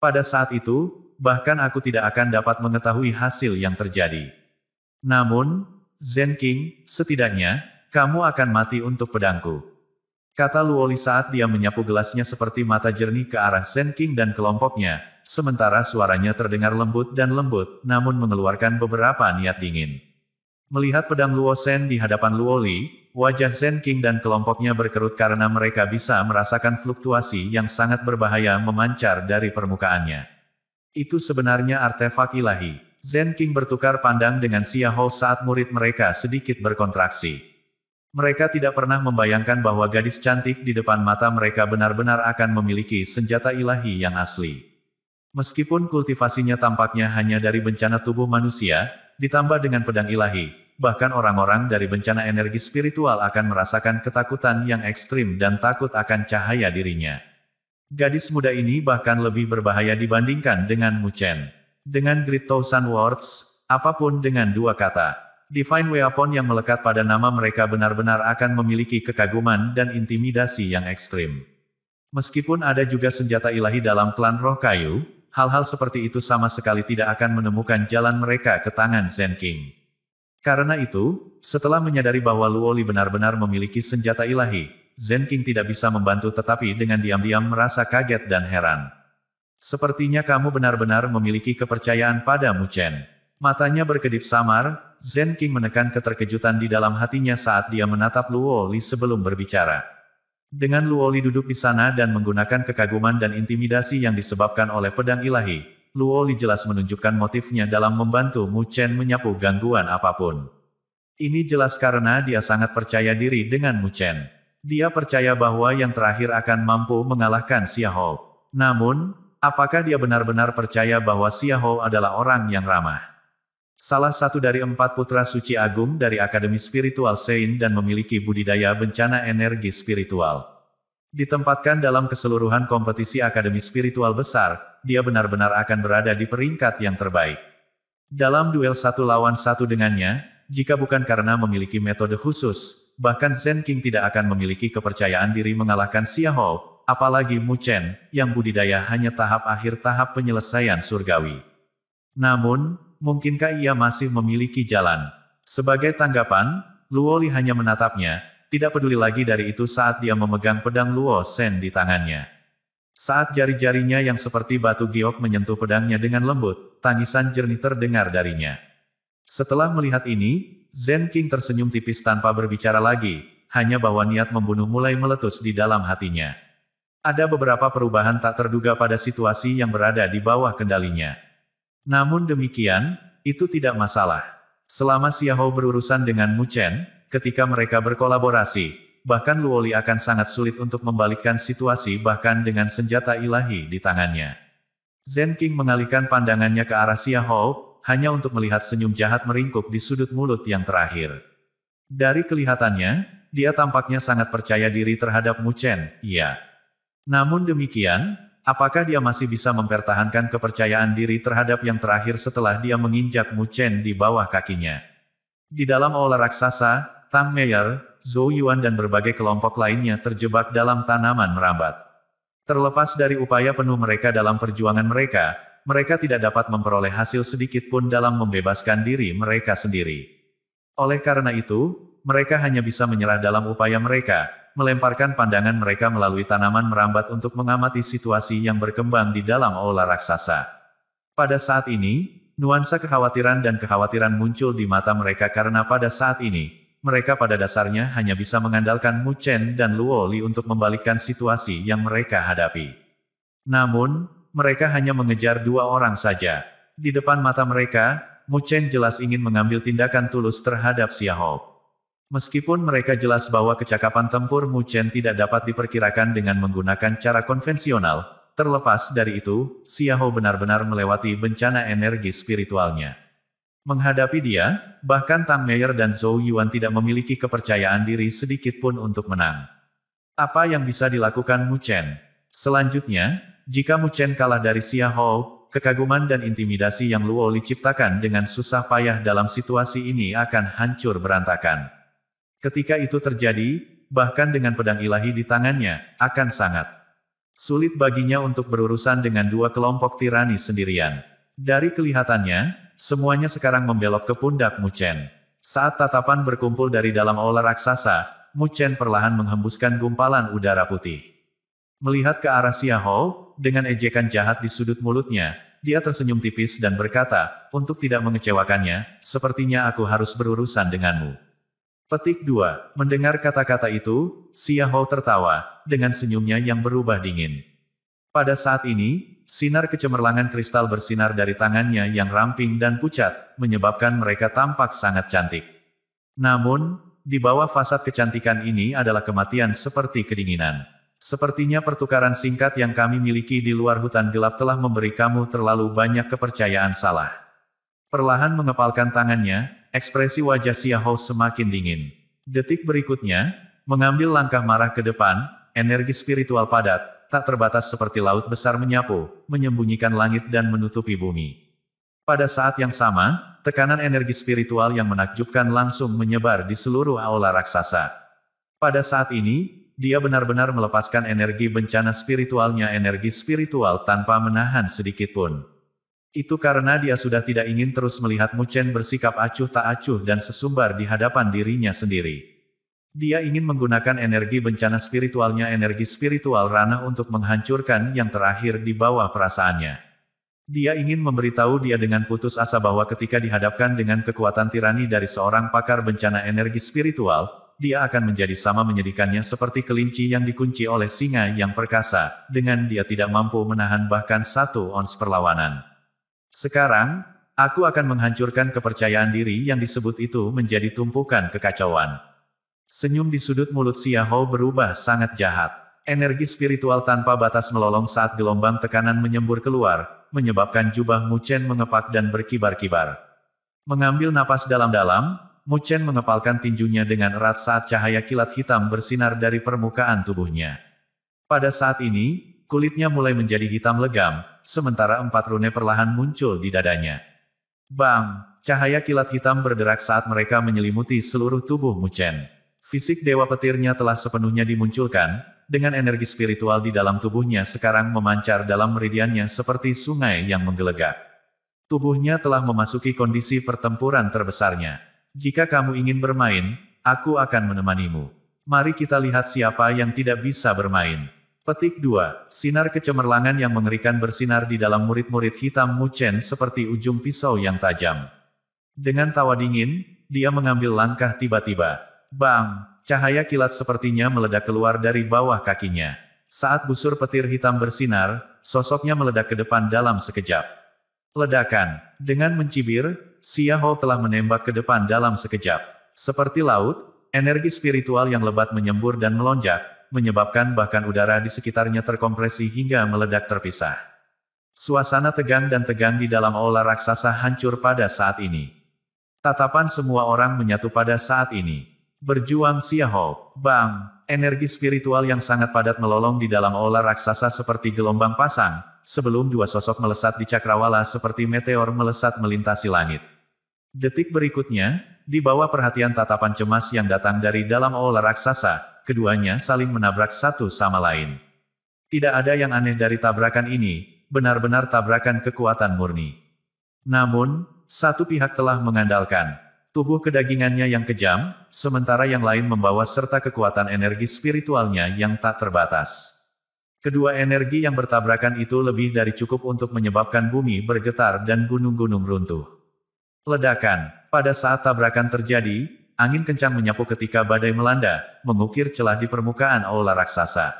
Pada saat itu, bahkan aku tidak akan dapat mengetahui hasil yang terjadi. Namun, Zen King, setidaknya, kamu akan mati untuk pedangku. Kata Luoli saat dia menyapu gelasnya seperti mata jernih ke arah Zen King dan kelompoknya, sementara suaranya terdengar lembut dan lembut, namun mengeluarkan beberapa niat dingin. Melihat pedang Luo Sen di hadapan Luoli, wajah Zen King dan kelompoknya berkerut karena mereka bisa merasakan fluktuasi yang sangat berbahaya memancar dari permukaannya. Itu sebenarnya artefak ilahi. Zen King bertukar pandang dengan Hou saat murid mereka sedikit berkontraksi. Mereka tidak pernah membayangkan bahwa gadis cantik di depan mata mereka benar-benar akan memiliki senjata ilahi yang asli. Meskipun kultivasinya tampaknya hanya dari bencana tubuh manusia, ditambah dengan pedang ilahi, bahkan orang-orang dari bencana energi spiritual akan merasakan ketakutan yang ekstrim dan takut akan cahaya dirinya. Gadis muda ini bahkan lebih berbahaya dibandingkan dengan Mu Chen. Dengan Great Thousand Words, apapun dengan dua kata. Divine Weapon yang melekat pada nama mereka benar-benar akan memiliki kekaguman dan intimidasi yang ekstrim. Meskipun ada juga senjata ilahi dalam klan roh kayu, hal-hal seperti itu sama sekali tidak akan menemukan jalan mereka ke tangan Zen King. Karena itu, setelah menyadari bahwa Luoli benar-benar memiliki senjata ilahi, Zen King tidak bisa membantu tetapi dengan diam-diam merasa kaget dan heran. Sepertinya kamu benar-benar memiliki kepercayaan pada Mu Chen. Matanya berkedip samar, Zen King menekan keterkejutan di dalam hatinya saat dia menatap Luo Li sebelum berbicara. Dengan Luo Li duduk di sana dan menggunakan kekaguman dan intimidasi yang disebabkan oleh pedang ilahi, Luo Li jelas menunjukkan motifnya dalam membantu Mu Chen menyapu gangguan apapun. Ini jelas karena dia sangat percaya diri dengan Mu Chen. Dia percaya bahwa yang terakhir akan mampu mengalahkan Xiahou. Namun, Apakah dia benar-benar percaya bahwa Xiaho adalah orang yang ramah? Salah satu dari empat putra suci agung dari Akademi Spiritual Saint dan memiliki budidaya bencana energi spiritual. Ditempatkan dalam keseluruhan kompetisi Akademi Spiritual besar, dia benar-benar akan berada di peringkat yang terbaik. Dalam duel satu lawan satu dengannya, jika bukan karena memiliki metode khusus, bahkan Zen King tidak akan memiliki kepercayaan diri mengalahkan Xiahou, apalagi Mu Chen yang budidaya hanya tahap akhir tahap penyelesaian surgawi. Namun, mungkinkah ia masih memiliki jalan? Sebagai tanggapan, Luoli hanya menatapnya, tidak peduli lagi dari itu saat dia memegang pedang Luo Shen di tangannya. Saat jari-jarinya yang seperti batu giok menyentuh pedangnya dengan lembut, tangisan jernih terdengar darinya. Setelah melihat ini, Zen King tersenyum tipis tanpa berbicara lagi, hanya bahwa niat membunuh mulai meletus di dalam hatinya. Ada beberapa perubahan tak terduga pada situasi yang berada di bawah kendalinya. Namun demikian, itu tidak masalah. Selama Xiahou berurusan dengan Mu Chen, ketika mereka berkolaborasi, bahkan Luoli akan sangat sulit untuk membalikkan situasi bahkan dengan senjata ilahi di tangannya. Zen King mengalihkan pandangannya ke arah Xiahou, hanya untuk melihat senyum jahat meringkuk di sudut mulut yang terakhir. Dari kelihatannya, dia tampaknya sangat percaya diri terhadap Mu Chen, iya. Namun demikian, apakah dia masih bisa mempertahankan kepercayaan diri terhadap yang terakhir setelah dia menginjak Mu Chen di bawah kakinya? Di dalam olah raksasa, Tang Meyer, Zhou Yuan dan berbagai kelompok lainnya terjebak dalam tanaman merambat. Terlepas dari upaya penuh mereka dalam perjuangan mereka, mereka tidak dapat memperoleh hasil sedikit pun dalam membebaskan diri mereka sendiri. Oleh karena itu, mereka hanya bisa menyerah dalam upaya mereka, melemparkan pandangan mereka melalui tanaman merambat untuk mengamati situasi yang berkembang di dalam aula raksasa. Pada saat ini, nuansa kekhawatiran dan kekhawatiran muncul di mata mereka karena pada saat ini, mereka pada dasarnya hanya bisa mengandalkan Mu Chen dan Luo Li untuk membalikkan situasi yang mereka hadapi. Namun, mereka hanya mengejar dua orang saja. Di depan mata mereka, Mu Chen jelas ingin mengambil tindakan tulus terhadap Xiahou. Meskipun mereka jelas bahwa kecakapan tempur Mu Chen tidak dapat diperkirakan dengan menggunakan cara konvensional, terlepas dari itu, Xiaho benar-benar melewati bencana energi spiritualnya. Menghadapi dia, bahkan Tang Meyer dan Zhou Yuan tidak memiliki kepercayaan diri sedikit pun untuk menang. Apa yang bisa dilakukan Mu Chen? Selanjutnya, jika Mu Chen kalah dari Xiaho, kekaguman dan intimidasi yang Luo Li ciptakan dengan susah payah dalam situasi ini akan hancur berantakan. Ketika itu terjadi, bahkan dengan pedang ilahi di tangannya, akan sangat sulit baginya untuk berurusan dengan dua kelompok tirani sendirian. Dari kelihatannya, semuanya sekarang membelok ke pundak Mu Chen. Saat tatapan berkumpul dari dalam aula raksasa, Mu Chen perlahan menghembuskan gumpalan udara putih. Melihat ke arah Xiahou, dengan ejekan jahat di sudut mulutnya, dia tersenyum tipis dan berkata, untuk tidak mengecewakannya, sepertinya aku harus berurusan denganmu. Petik 2. Mendengar kata-kata itu, Xiahou tertawa, dengan senyumnya yang berubah dingin. Pada saat ini, sinar kecemerlangan kristal bersinar dari tangannya yang ramping dan pucat, menyebabkan mereka tampak sangat cantik. Namun, di bawah fasad kecantikan ini adalah kematian seperti kedinginan. Sepertinya pertukaran singkat yang kami miliki di luar hutan gelap telah memberi kamu terlalu banyak kepercayaan salah. Perlahan mengepalkan tangannya, Ekspresi wajah Xiahou semakin dingin. Detik berikutnya, mengambil langkah marah ke depan, energi spiritual padat, tak terbatas seperti laut besar menyapu, menyembunyikan langit dan menutupi bumi. Pada saat yang sama, tekanan energi spiritual yang menakjubkan langsung menyebar di seluruh aula raksasa. Pada saat ini, dia benar-benar melepaskan energi bencana spiritualnya energi spiritual tanpa menahan sedikitpun. Itu karena dia sudah tidak ingin terus melihat Muchen bersikap acuh tak acuh dan sesumbar di hadapan dirinya sendiri. Dia ingin menggunakan energi bencana spiritualnya energi spiritual ranah untuk menghancurkan yang terakhir di bawah perasaannya. Dia ingin memberitahu dia dengan putus asa bahwa ketika dihadapkan dengan kekuatan tirani dari seorang pakar bencana energi spiritual, dia akan menjadi sama menyedihkannya seperti kelinci yang dikunci oleh singa yang perkasa, dengan dia tidak mampu menahan bahkan satu ons perlawanan. Sekarang, aku akan menghancurkan kepercayaan diri yang disebut itu menjadi tumpukan kekacauan. Senyum di sudut mulut Hao berubah sangat jahat. Energi spiritual tanpa batas melolong saat gelombang tekanan menyembur keluar, menyebabkan jubah Mu Chen mengepak dan berkibar-kibar. Mengambil napas dalam-dalam, Mu Chen mengepalkan tinjunya dengan erat saat cahaya kilat hitam bersinar dari permukaan tubuhnya. Pada saat ini, kulitnya mulai menjadi hitam legam, sementara empat rune perlahan muncul di dadanya. Bang! Cahaya kilat hitam berderak saat mereka menyelimuti seluruh tubuh Muchen. Fisik dewa petirnya telah sepenuhnya dimunculkan, dengan energi spiritual di dalam tubuhnya sekarang memancar dalam meridiannya seperti sungai yang menggelegak. Tubuhnya telah memasuki kondisi pertempuran terbesarnya. Jika kamu ingin bermain, aku akan menemanimu. Mari kita lihat siapa yang tidak bisa bermain. Petik 2. Sinar kecemerlangan yang mengerikan bersinar di dalam murid-murid hitam Mu Chen seperti ujung pisau yang tajam. Dengan tawa dingin, dia mengambil langkah tiba-tiba. Bang! Cahaya kilat sepertinya meledak keluar dari bawah kakinya. Saat busur petir hitam bersinar, sosoknya meledak ke depan dalam sekejap. Ledakan. Dengan mencibir, Hou telah menembak ke depan dalam sekejap. Seperti laut, energi spiritual yang lebat menyembur dan melonjak, menyebabkan bahkan udara di sekitarnya terkompresi hingga meledak terpisah. Suasana tegang dan tegang di dalam aula raksasa hancur pada saat ini. Tatapan semua orang menyatu pada saat ini. Berjuang Siaho, Bang, energi spiritual yang sangat padat melolong di dalam aula raksasa seperti gelombang pasang, sebelum dua sosok melesat di cakrawala seperti meteor melesat melintasi langit. Detik berikutnya, di bawah perhatian tatapan cemas yang datang dari dalam aula raksasa, keduanya saling menabrak satu sama lain. Tidak ada yang aneh dari tabrakan ini, benar-benar tabrakan kekuatan murni. Namun, satu pihak telah mengandalkan tubuh kedagingannya yang kejam, sementara yang lain membawa serta kekuatan energi spiritualnya yang tak terbatas. Kedua energi yang bertabrakan itu lebih dari cukup untuk menyebabkan bumi bergetar dan gunung-gunung runtuh. Ledakan, pada saat tabrakan terjadi, angin kencang menyapu ketika badai melanda, mengukir celah di permukaan aula raksasa.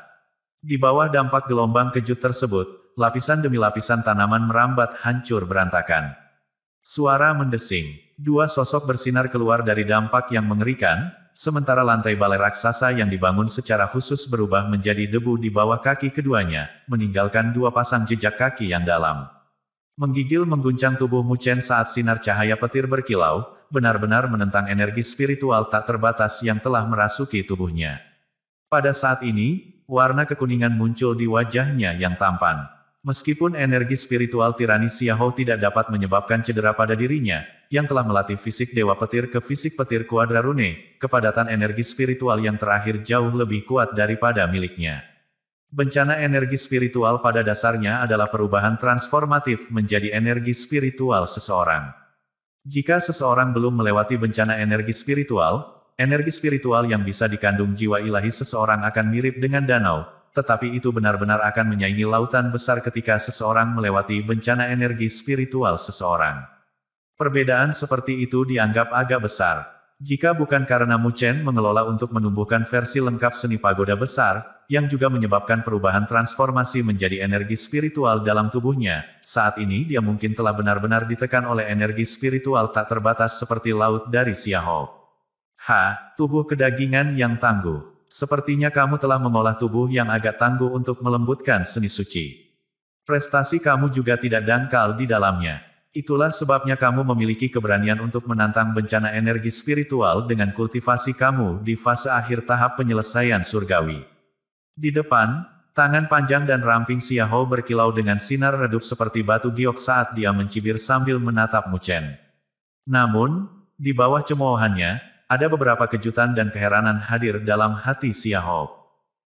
Di bawah dampak gelombang kejut tersebut, lapisan demi lapisan tanaman merambat hancur berantakan. Suara mendesing. Dua sosok bersinar keluar dari dampak yang mengerikan, sementara lantai balai raksasa yang dibangun secara khusus berubah menjadi debu di bawah kaki keduanya, meninggalkan dua pasang jejak kaki yang dalam. Menggigil mengguncang tubuh Muchen saat sinar cahaya petir berkilau, benar-benar menentang energi spiritual tak terbatas yang telah merasuki tubuhnya. Pada saat ini, warna kekuningan muncul di wajahnya yang tampan. Meskipun energi spiritual tirani Xiaohou tidak dapat menyebabkan cedera pada dirinya, yang telah melatih fisik Dewa Petir ke fisik Petir Kuadrarune, kepadatan energi spiritual yang terakhir jauh lebih kuat daripada miliknya. Bencana energi spiritual pada dasarnya adalah perubahan transformatif menjadi energi spiritual seseorang. Jika seseorang belum melewati bencana energi spiritual, energi spiritual yang bisa dikandung jiwa ilahi seseorang akan mirip dengan danau, tetapi itu benar-benar akan menyaingi lautan besar ketika seseorang melewati bencana energi spiritual seseorang. Perbedaan seperti itu dianggap agak besar. Jika bukan karena Mu Chen mengelola untuk menumbuhkan versi lengkap seni pagoda besar, yang juga menyebabkan perubahan transformasi menjadi energi spiritual dalam tubuhnya. Saat ini dia mungkin telah benar-benar ditekan oleh energi spiritual tak terbatas seperti laut dari Siaho. Ha, tubuh kedagingan yang tangguh. Sepertinya kamu telah mengolah tubuh yang agak tangguh untuk melembutkan seni suci. Prestasi kamu juga tidak dangkal di dalamnya. Itulah sebabnya kamu memiliki keberanian untuk menantang bencana energi spiritual dengan kultivasi kamu di fase akhir tahap penyelesaian surgawi. Di depan, tangan panjang dan ramping Xiaho berkilau dengan sinar redup seperti batu giok saat dia mencibir sambil menatap Mu Chen. Namun, di bawah cemoohannya, ada beberapa kejutan dan keheranan hadir dalam hati Xiaho.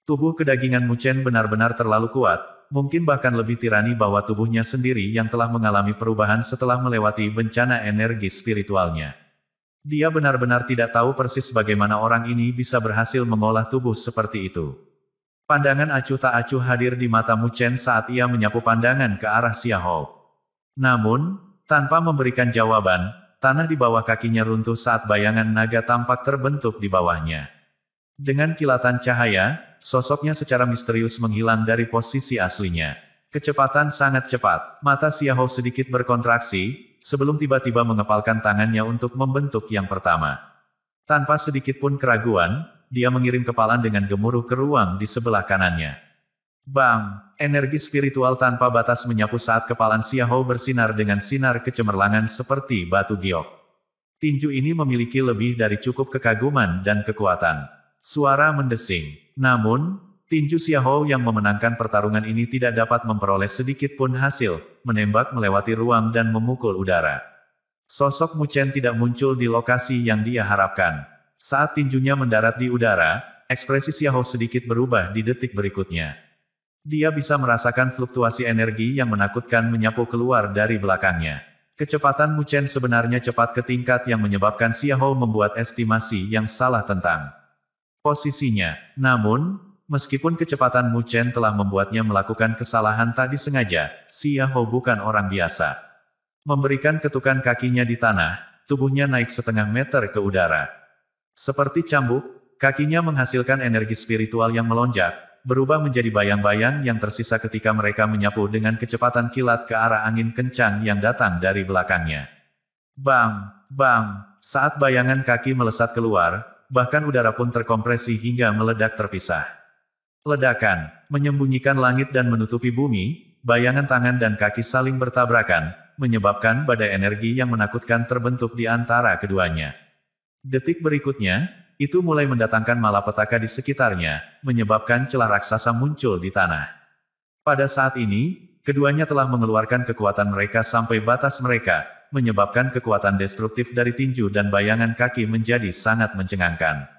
Tubuh kedagingan Mu Chen benar-benar terlalu kuat, mungkin bahkan lebih tirani bahwa tubuhnya sendiri yang telah mengalami perubahan setelah melewati bencana energi spiritualnya. Dia benar-benar tidak tahu persis bagaimana orang ini bisa berhasil mengolah tubuh seperti itu. Pandangan acuh tak acuh hadir di mata Mu Chen saat ia menyapu pandangan ke arah Xiahou. Namun, tanpa memberikan jawaban, tanah di bawah kakinya runtuh saat bayangan naga tampak terbentuk di bawahnya. Dengan kilatan cahaya, sosoknya secara misterius menghilang dari posisi aslinya. Kecepatan sangat cepat, mata Xiahou sedikit berkontraksi, sebelum tiba-tiba mengepalkan tangannya untuk membentuk yang pertama. Tanpa sedikit pun keraguan, dia mengirim kepalan dengan gemuruh ke ruang di sebelah kanannya. Bang! Energi spiritual tanpa batas menyapu saat kepalan Xiahou bersinar dengan sinar kecemerlangan seperti batu giok. Tinju ini memiliki lebih dari cukup kekaguman dan kekuatan. Suara mendesing. Namun, tinju Xiahou yang memenangkan pertarungan ini tidak dapat memperoleh sedikit pun hasil, menembak melewati ruang dan memukul udara. Sosok Mu Chen tidak muncul di lokasi yang dia harapkan. Saat tinjunya mendarat di udara, ekspresi Xiahou sedikit berubah di detik berikutnya. Dia bisa merasakan fluktuasi energi yang menakutkan menyapu keluar dari belakangnya. Kecepatan Mu Chen sebenarnya cepat ke tingkat yang menyebabkan Xiahou membuat estimasi yang salah tentang posisinya. Namun, meskipun kecepatan Mu Chen telah membuatnya melakukan kesalahan tak disengaja, Xiahou bukan orang biasa. Memberikan ketukan kakinya di tanah, tubuhnya naik setengah meter ke udara. Seperti cambuk, kakinya menghasilkan energi spiritual yang melonjak, berubah menjadi bayang-bayang yang tersisa ketika mereka menyapu dengan kecepatan kilat ke arah angin kencang yang datang dari belakangnya. Bang, bang, saat bayangan kaki melesat keluar, bahkan udara pun terkompresi hingga meledak terpisah. Ledakan, menyembunyikan langit dan menutupi bumi, bayangan tangan dan kaki saling bertabrakan, menyebabkan badai energi yang menakutkan terbentuk di antara keduanya. Detik berikutnya, itu mulai mendatangkan malapetaka di sekitarnya, menyebabkan celah raksasa muncul di tanah. Pada saat ini, keduanya telah mengeluarkan kekuatan mereka sampai batas mereka, menyebabkan kekuatan destruktif dari tinju dan bayangan kaki menjadi sangat mencengangkan.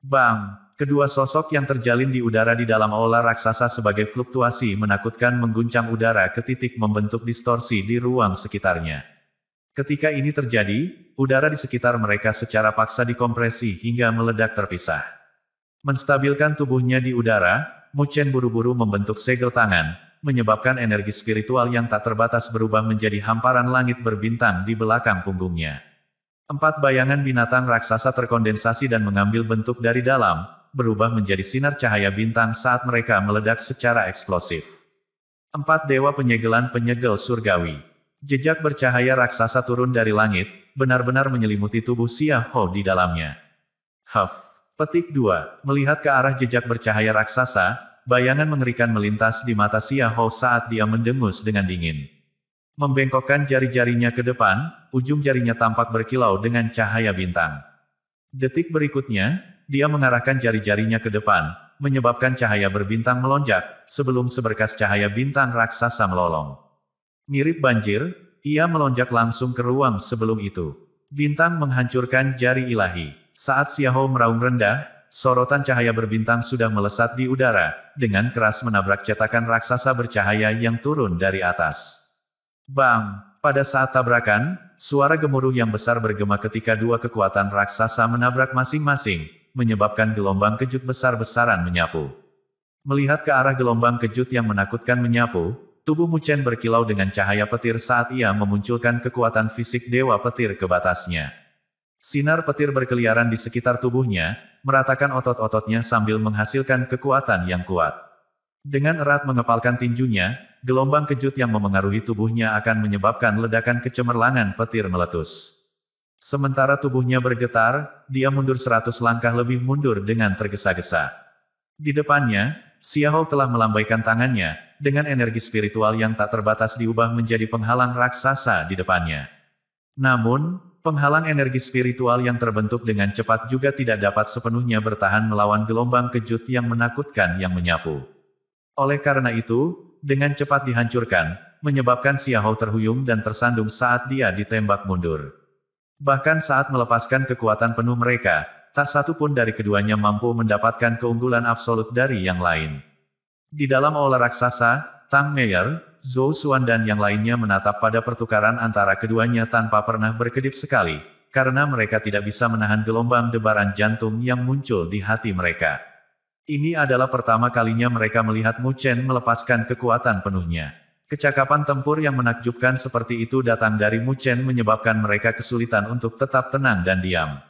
Bang! Kedua sosok yang terjalin di udara di dalam aula raksasa sebagai fluktuasi menakutkan mengguncang udara ke titik membentuk distorsi di ruang sekitarnya. Ketika ini terjadi, udara di sekitar mereka secara paksa dikompresi hingga meledak terpisah. Menstabilkan tubuhnya di udara, Muchen buru-buru membentuk segel tangan, menyebabkan energi spiritual yang tak terbatas berubah menjadi hamparan langit berbintang di belakang punggungnya. Empat bayangan binatang raksasa terkondensasi dan mengambil bentuk dari dalam, berubah menjadi sinar cahaya bintang saat mereka meledak secara eksplosif. Empat dewa penyegelan penyegel surgawi. Jejak bercahaya raksasa turun dari langit, benar-benar menyelimuti tubuh Xia Ho di dalamnya. Huff. Petik 2. Melihat ke arah jejak bercahaya raksasa, bayangan mengerikan melintas di mata Xia Ho saat dia mendengus dengan dingin. Membengkokkan jari-jarinya ke depan, ujung jarinya tampak berkilau dengan cahaya bintang. Detik berikutnya, dia mengarahkan jari-jarinya ke depan, menyebabkan cahaya berbintang melonjak, sebelum seberkas cahaya bintang raksasa melolong. Mirip banjir, ia melonjak langsung ke ruang sebelum itu. Bintang menghancurkan jari ilahi. Saat Xiaoho meraung rendah, sorotan cahaya berbintang sudah melesat di udara, dengan keras menabrak cetakan raksasa bercahaya yang turun dari atas. Bang! Pada saat tabrakan, suara gemuruh yang besar bergema ketika dua kekuatan raksasa menabrak masing-masing, menyebabkan gelombang kejut besar-besaran menyapu. Melihat ke arah gelombang kejut yang menakutkan menyapu, Tubuh Muchen berkilau dengan cahaya petir saat ia memunculkan kekuatan fisik Dewa Petir ke batasnya. Sinar petir berkeliaran di sekitar tubuhnya, meratakan otot-ototnya sambil menghasilkan kekuatan yang kuat. Dengan erat mengepalkan tinjunya, gelombang kejut yang memengaruhi tubuhnya akan menyebabkan ledakan kecemerlangan petir meletus. Sementara tubuhnya bergetar, dia mundur seratus langkah lebih mundur dengan tergesa-gesa. Di depannya, Xiao telah melambaikan tangannya, dengan energi spiritual yang tak terbatas diubah menjadi penghalang raksasa di depannya. Namun, penghalang energi spiritual yang terbentuk dengan cepat juga tidak dapat sepenuhnya bertahan melawan gelombang kejut yang menakutkan yang menyapu. Oleh karena itu, dengan cepat dihancurkan, menyebabkan Xiao terhuyung dan tersandung saat dia ditembak mundur. Bahkan saat melepaskan kekuatan penuh mereka, tak satu pun dari keduanya mampu mendapatkan keunggulan absolut dari yang lain. Di dalam aula raksasa, Tang Meyer, Zhou Xuan dan yang lainnya menatap pada pertukaran antara keduanya tanpa pernah berkedip sekali, karena mereka tidak bisa menahan gelombang debaran jantung yang muncul di hati mereka. Ini adalah pertama kalinya mereka melihat Mu Chen melepaskan kekuatan penuhnya. Kecakapan tempur yang menakjubkan seperti itu datang dari Mu Chen menyebabkan mereka kesulitan untuk tetap tenang dan diam.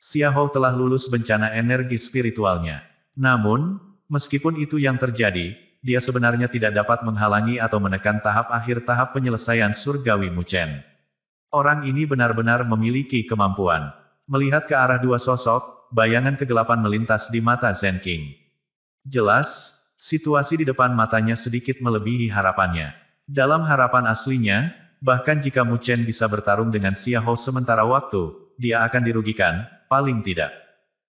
Xiahou telah lulus bencana energi spiritualnya. Namun, meskipun itu yang terjadi, dia sebenarnya tidak dapat menghalangi atau menekan tahap akhir tahap penyelesaian surgawi Chen. Orang ini benar-benar memiliki kemampuan. Melihat ke arah dua sosok, bayangan kegelapan melintas di mata Zen King. Jelas, situasi di depan matanya sedikit melebihi harapannya. Dalam harapan aslinya, bahkan jika Mu Chen bisa bertarung dengan Xiahou sementara waktu, dia akan dirugikan, paling tidak.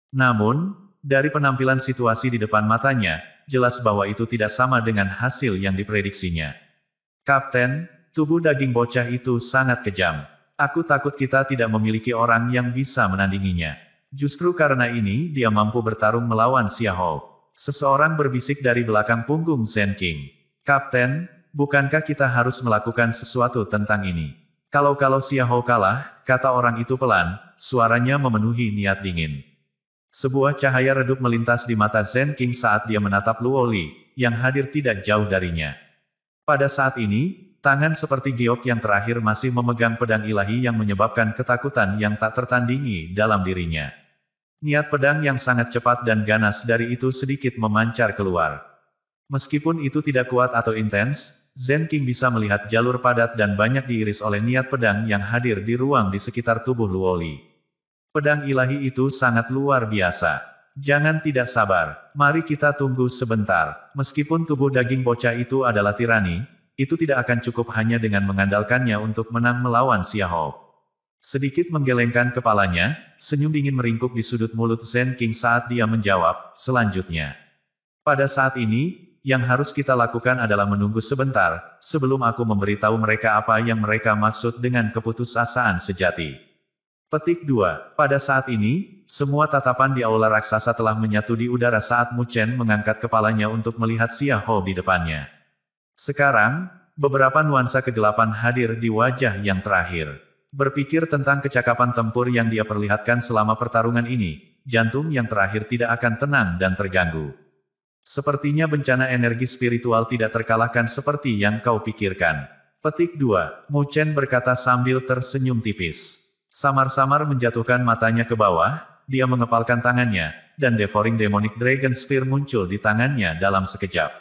Namun, dari penampilan situasi di depan matanya, jelas bahwa itu tidak sama dengan hasil yang diprediksinya. Kapten, tubuh daging bocah itu sangat kejam. Aku takut kita tidak memiliki orang yang bisa menandinginya. Justru karena ini dia mampu bertarung melawan Xiao. Seseorang berbisik dari belakang punggung Zen King. Kapten, bukankah kita harus melakukan sesuatu tentang ini? Kalau-kalau Xiao kalah, kata orang itu pelan, suaranya memenuhi niat dingin. Sebuah cahaya redup melintas di mata Zen King saat dia menatap Luoli, yang hadir tidak jauh darinya. Pada saat ini, tangan seperti giok yang terakhir masih memegang pedang ilahi yang menyebabkan ketakutan yang tak tertandingi dalam dirinya. Niat pedang yang sangat cepat dan ganas dari itu sedikit memancar keluar. Meskipun itu tidak kuat atau intens, Zen King bisa melihat jalur padat dan banyak diiris oleh niat pedang yang hadir di ruang di sekitar tubuh Luoli. Pedang ilahi itu sangat luar biasa. Jangan tidak sabar, mari kita tunggu sebentar. Meskipun tubuh daging bocah itu adalah tirani, itu tidak akan cukup hanya dengan mengandalkannya untuk menang melawan Xiaho. Sedikit menggelengkan kepalanya, senyum dingin meringkuk di sudut mulut Zen King saat dia menjawab, selanjutnya. Pada saat ini, yang harus kita lakukan adalah menunggu sebentar, sebelum aku memberitahu mereka apa yang mereka maksud dengan keputusasaan sejati. Petik 2. Pada saat ini, semua tatapan di aula raksasa telah menyatu di udara saat Mu Chen mengangkat kepalanya untuk melihat Xiahou di depannya. Sekarang, beberapa nuansa kegelapan hadir di wajah yang terakhir. Berpikir tentang kecakapan tempur yang dia perlihatkan selama pertarungan ini, jantung yang terakhir tidak akan tenang dan terganggu. Sepertinya bencana energi spiritual tidak terkalahkan seperti yang kau pikirkan. Petik 2, Mu Chen berkata sambil tersenyum tipis. Samar-samar menjatuhkan matanya ke bawah, dia mengepalkan tangannya, dan devouring demonic dragon spear muncul di tangannya dalam sekejap.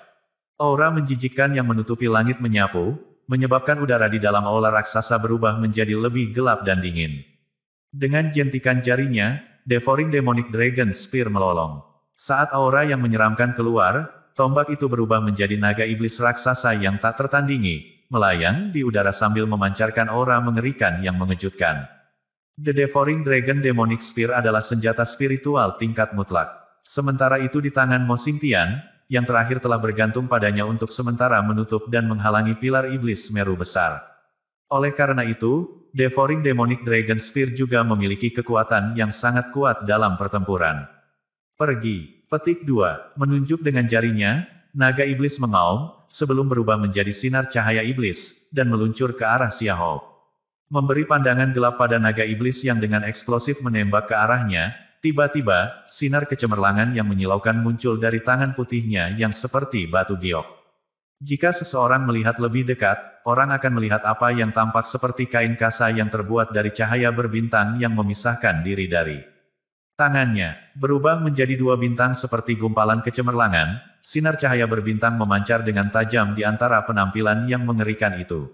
Aura menjijikkan yang menutupi langit menyapu, menyebabkan udara di dalam aula raksasa berubah menjadi lebih gelap dan dingin. Dengan jentikan jarinya, devouring demonic dragon spear melolong. Saat aura yang menyeramkan keluar, tombak itu berubah menjadi naga iblis raksasa yang tak tertandingi, melayang di udara sambil memancarkan aura mengerikan yang mengejutkan. The Devouring Dragon Demonic Spear adalah senjata spiritual tingkat mutlak. Sementara itu di tangan Mo Xingtian, yang terakhir telah bergantung padanya untuk sementara menutup dan menghalangi pilar iblis meru besar. Oleh karena itu, Devouring Demonic Dragon Spear juga memiliki kekuatan yang sangat kuat dalam pertempuran. Pergi. Petik 2. Menunjuk dengan jarinya, naga iblis mengaum, sebelum berubah menjadi sinar cahaya iblis, dan meluncur ke arah Siahou. Memberi pandangan gelap pada naga iblis yang dengan eksplosif menembak ke arahnya, tiba-tiba, sinar kecemerlangan yang menyilaukan muncul dari tangan putihnya yang seperti batu giok. Jika seseorang melihat lebih dekat, orang akan melihat apa yang tampak seperti kain kasa yang terbuat dari cahaya berbintang yang memisahkan diri dari tangannya, berubah menjadi dua bintang seperti gumpalan kecemerlangan, sinar cahaya berbintang memancar dengan tajam di antara penampilan yang mengerikan itu.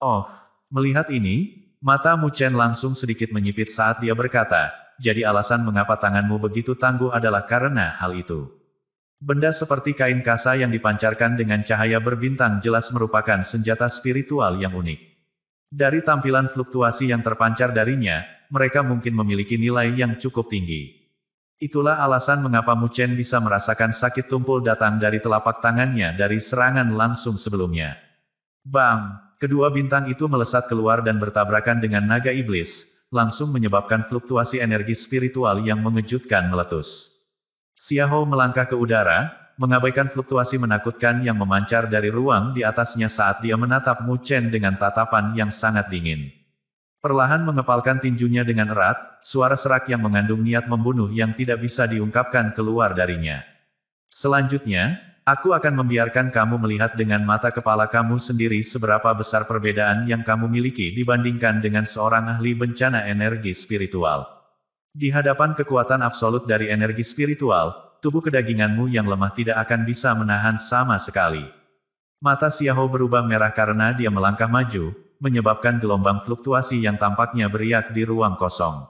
Oh, Melihat ini, mata Mu Chen langsung sedikit menyipit saat dia berkata, jadi alasan mengapa tanganmu begitu tangguh adalah karena hal itu. Benda seperti kain kasa yang dipancarkan dengan cahaya berbintang jelas merupakan senjata spiritual yang unik. Dari tampilan fluktuasi yang terpancar darinya, mereka mungkin memiliki nilai yang cukup tinggi. Itulah alasan mengapa Mu Chen bisa merasakan sakit tumpul datang dari telapak tangannya dari serangan langsung sebelumnya. Bang! Kedua bintang itu melesat keluar dan bertabrakan dengan naga iblis, langsung menyebabkan fluktuasi energi spiritual yang mengejutkan meletus. Xiaho melangkah ke udara, mengabaikan fluktuasi menakutkan yang memancar dari ruang di atasnya saat dia menatap Mu Chen dengan tatapan yang sangat dingin. Perlahan mengepalkan tinjunya dengan erat, suara serak yang mengandung niat membunuh yang tidak bisa diungkapkan keluar darinya. Selanjutnya, Aku akan membiarkan kamu melihat dengan mata kepala kamu sendiri seberapa besar perbedaan yang kamu miliki dibandingkan dengan seorang ahli bencana energi spiritual. Di hadapan kekuatan absolut dari energi spiritual, tubuh kedaginganmu yang lemah tidak akan bisa menahan sama sekali. Mata Siaho berubah merah karena dia melangkah maju, menyebabkan gelombang fluktuasi yang tampaknya beriak di ruang kosong.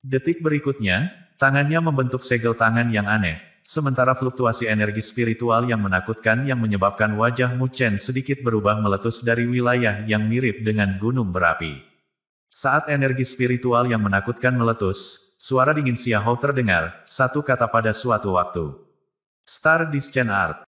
Detik berikutnya, tangannya membentuk segel tangan yang aneh, sementara fluktuasi energi spiritual yang menakutkan yang menyebabkan wajah Mu Chen sedikit berubah meletus dari wilayah yang mirip dengan gunung berapi. Saat energi spiritual yang menakutkan meletus, suara dingin Xiahou terdengar, satu kata pada suatu waktu. Star Dischen Art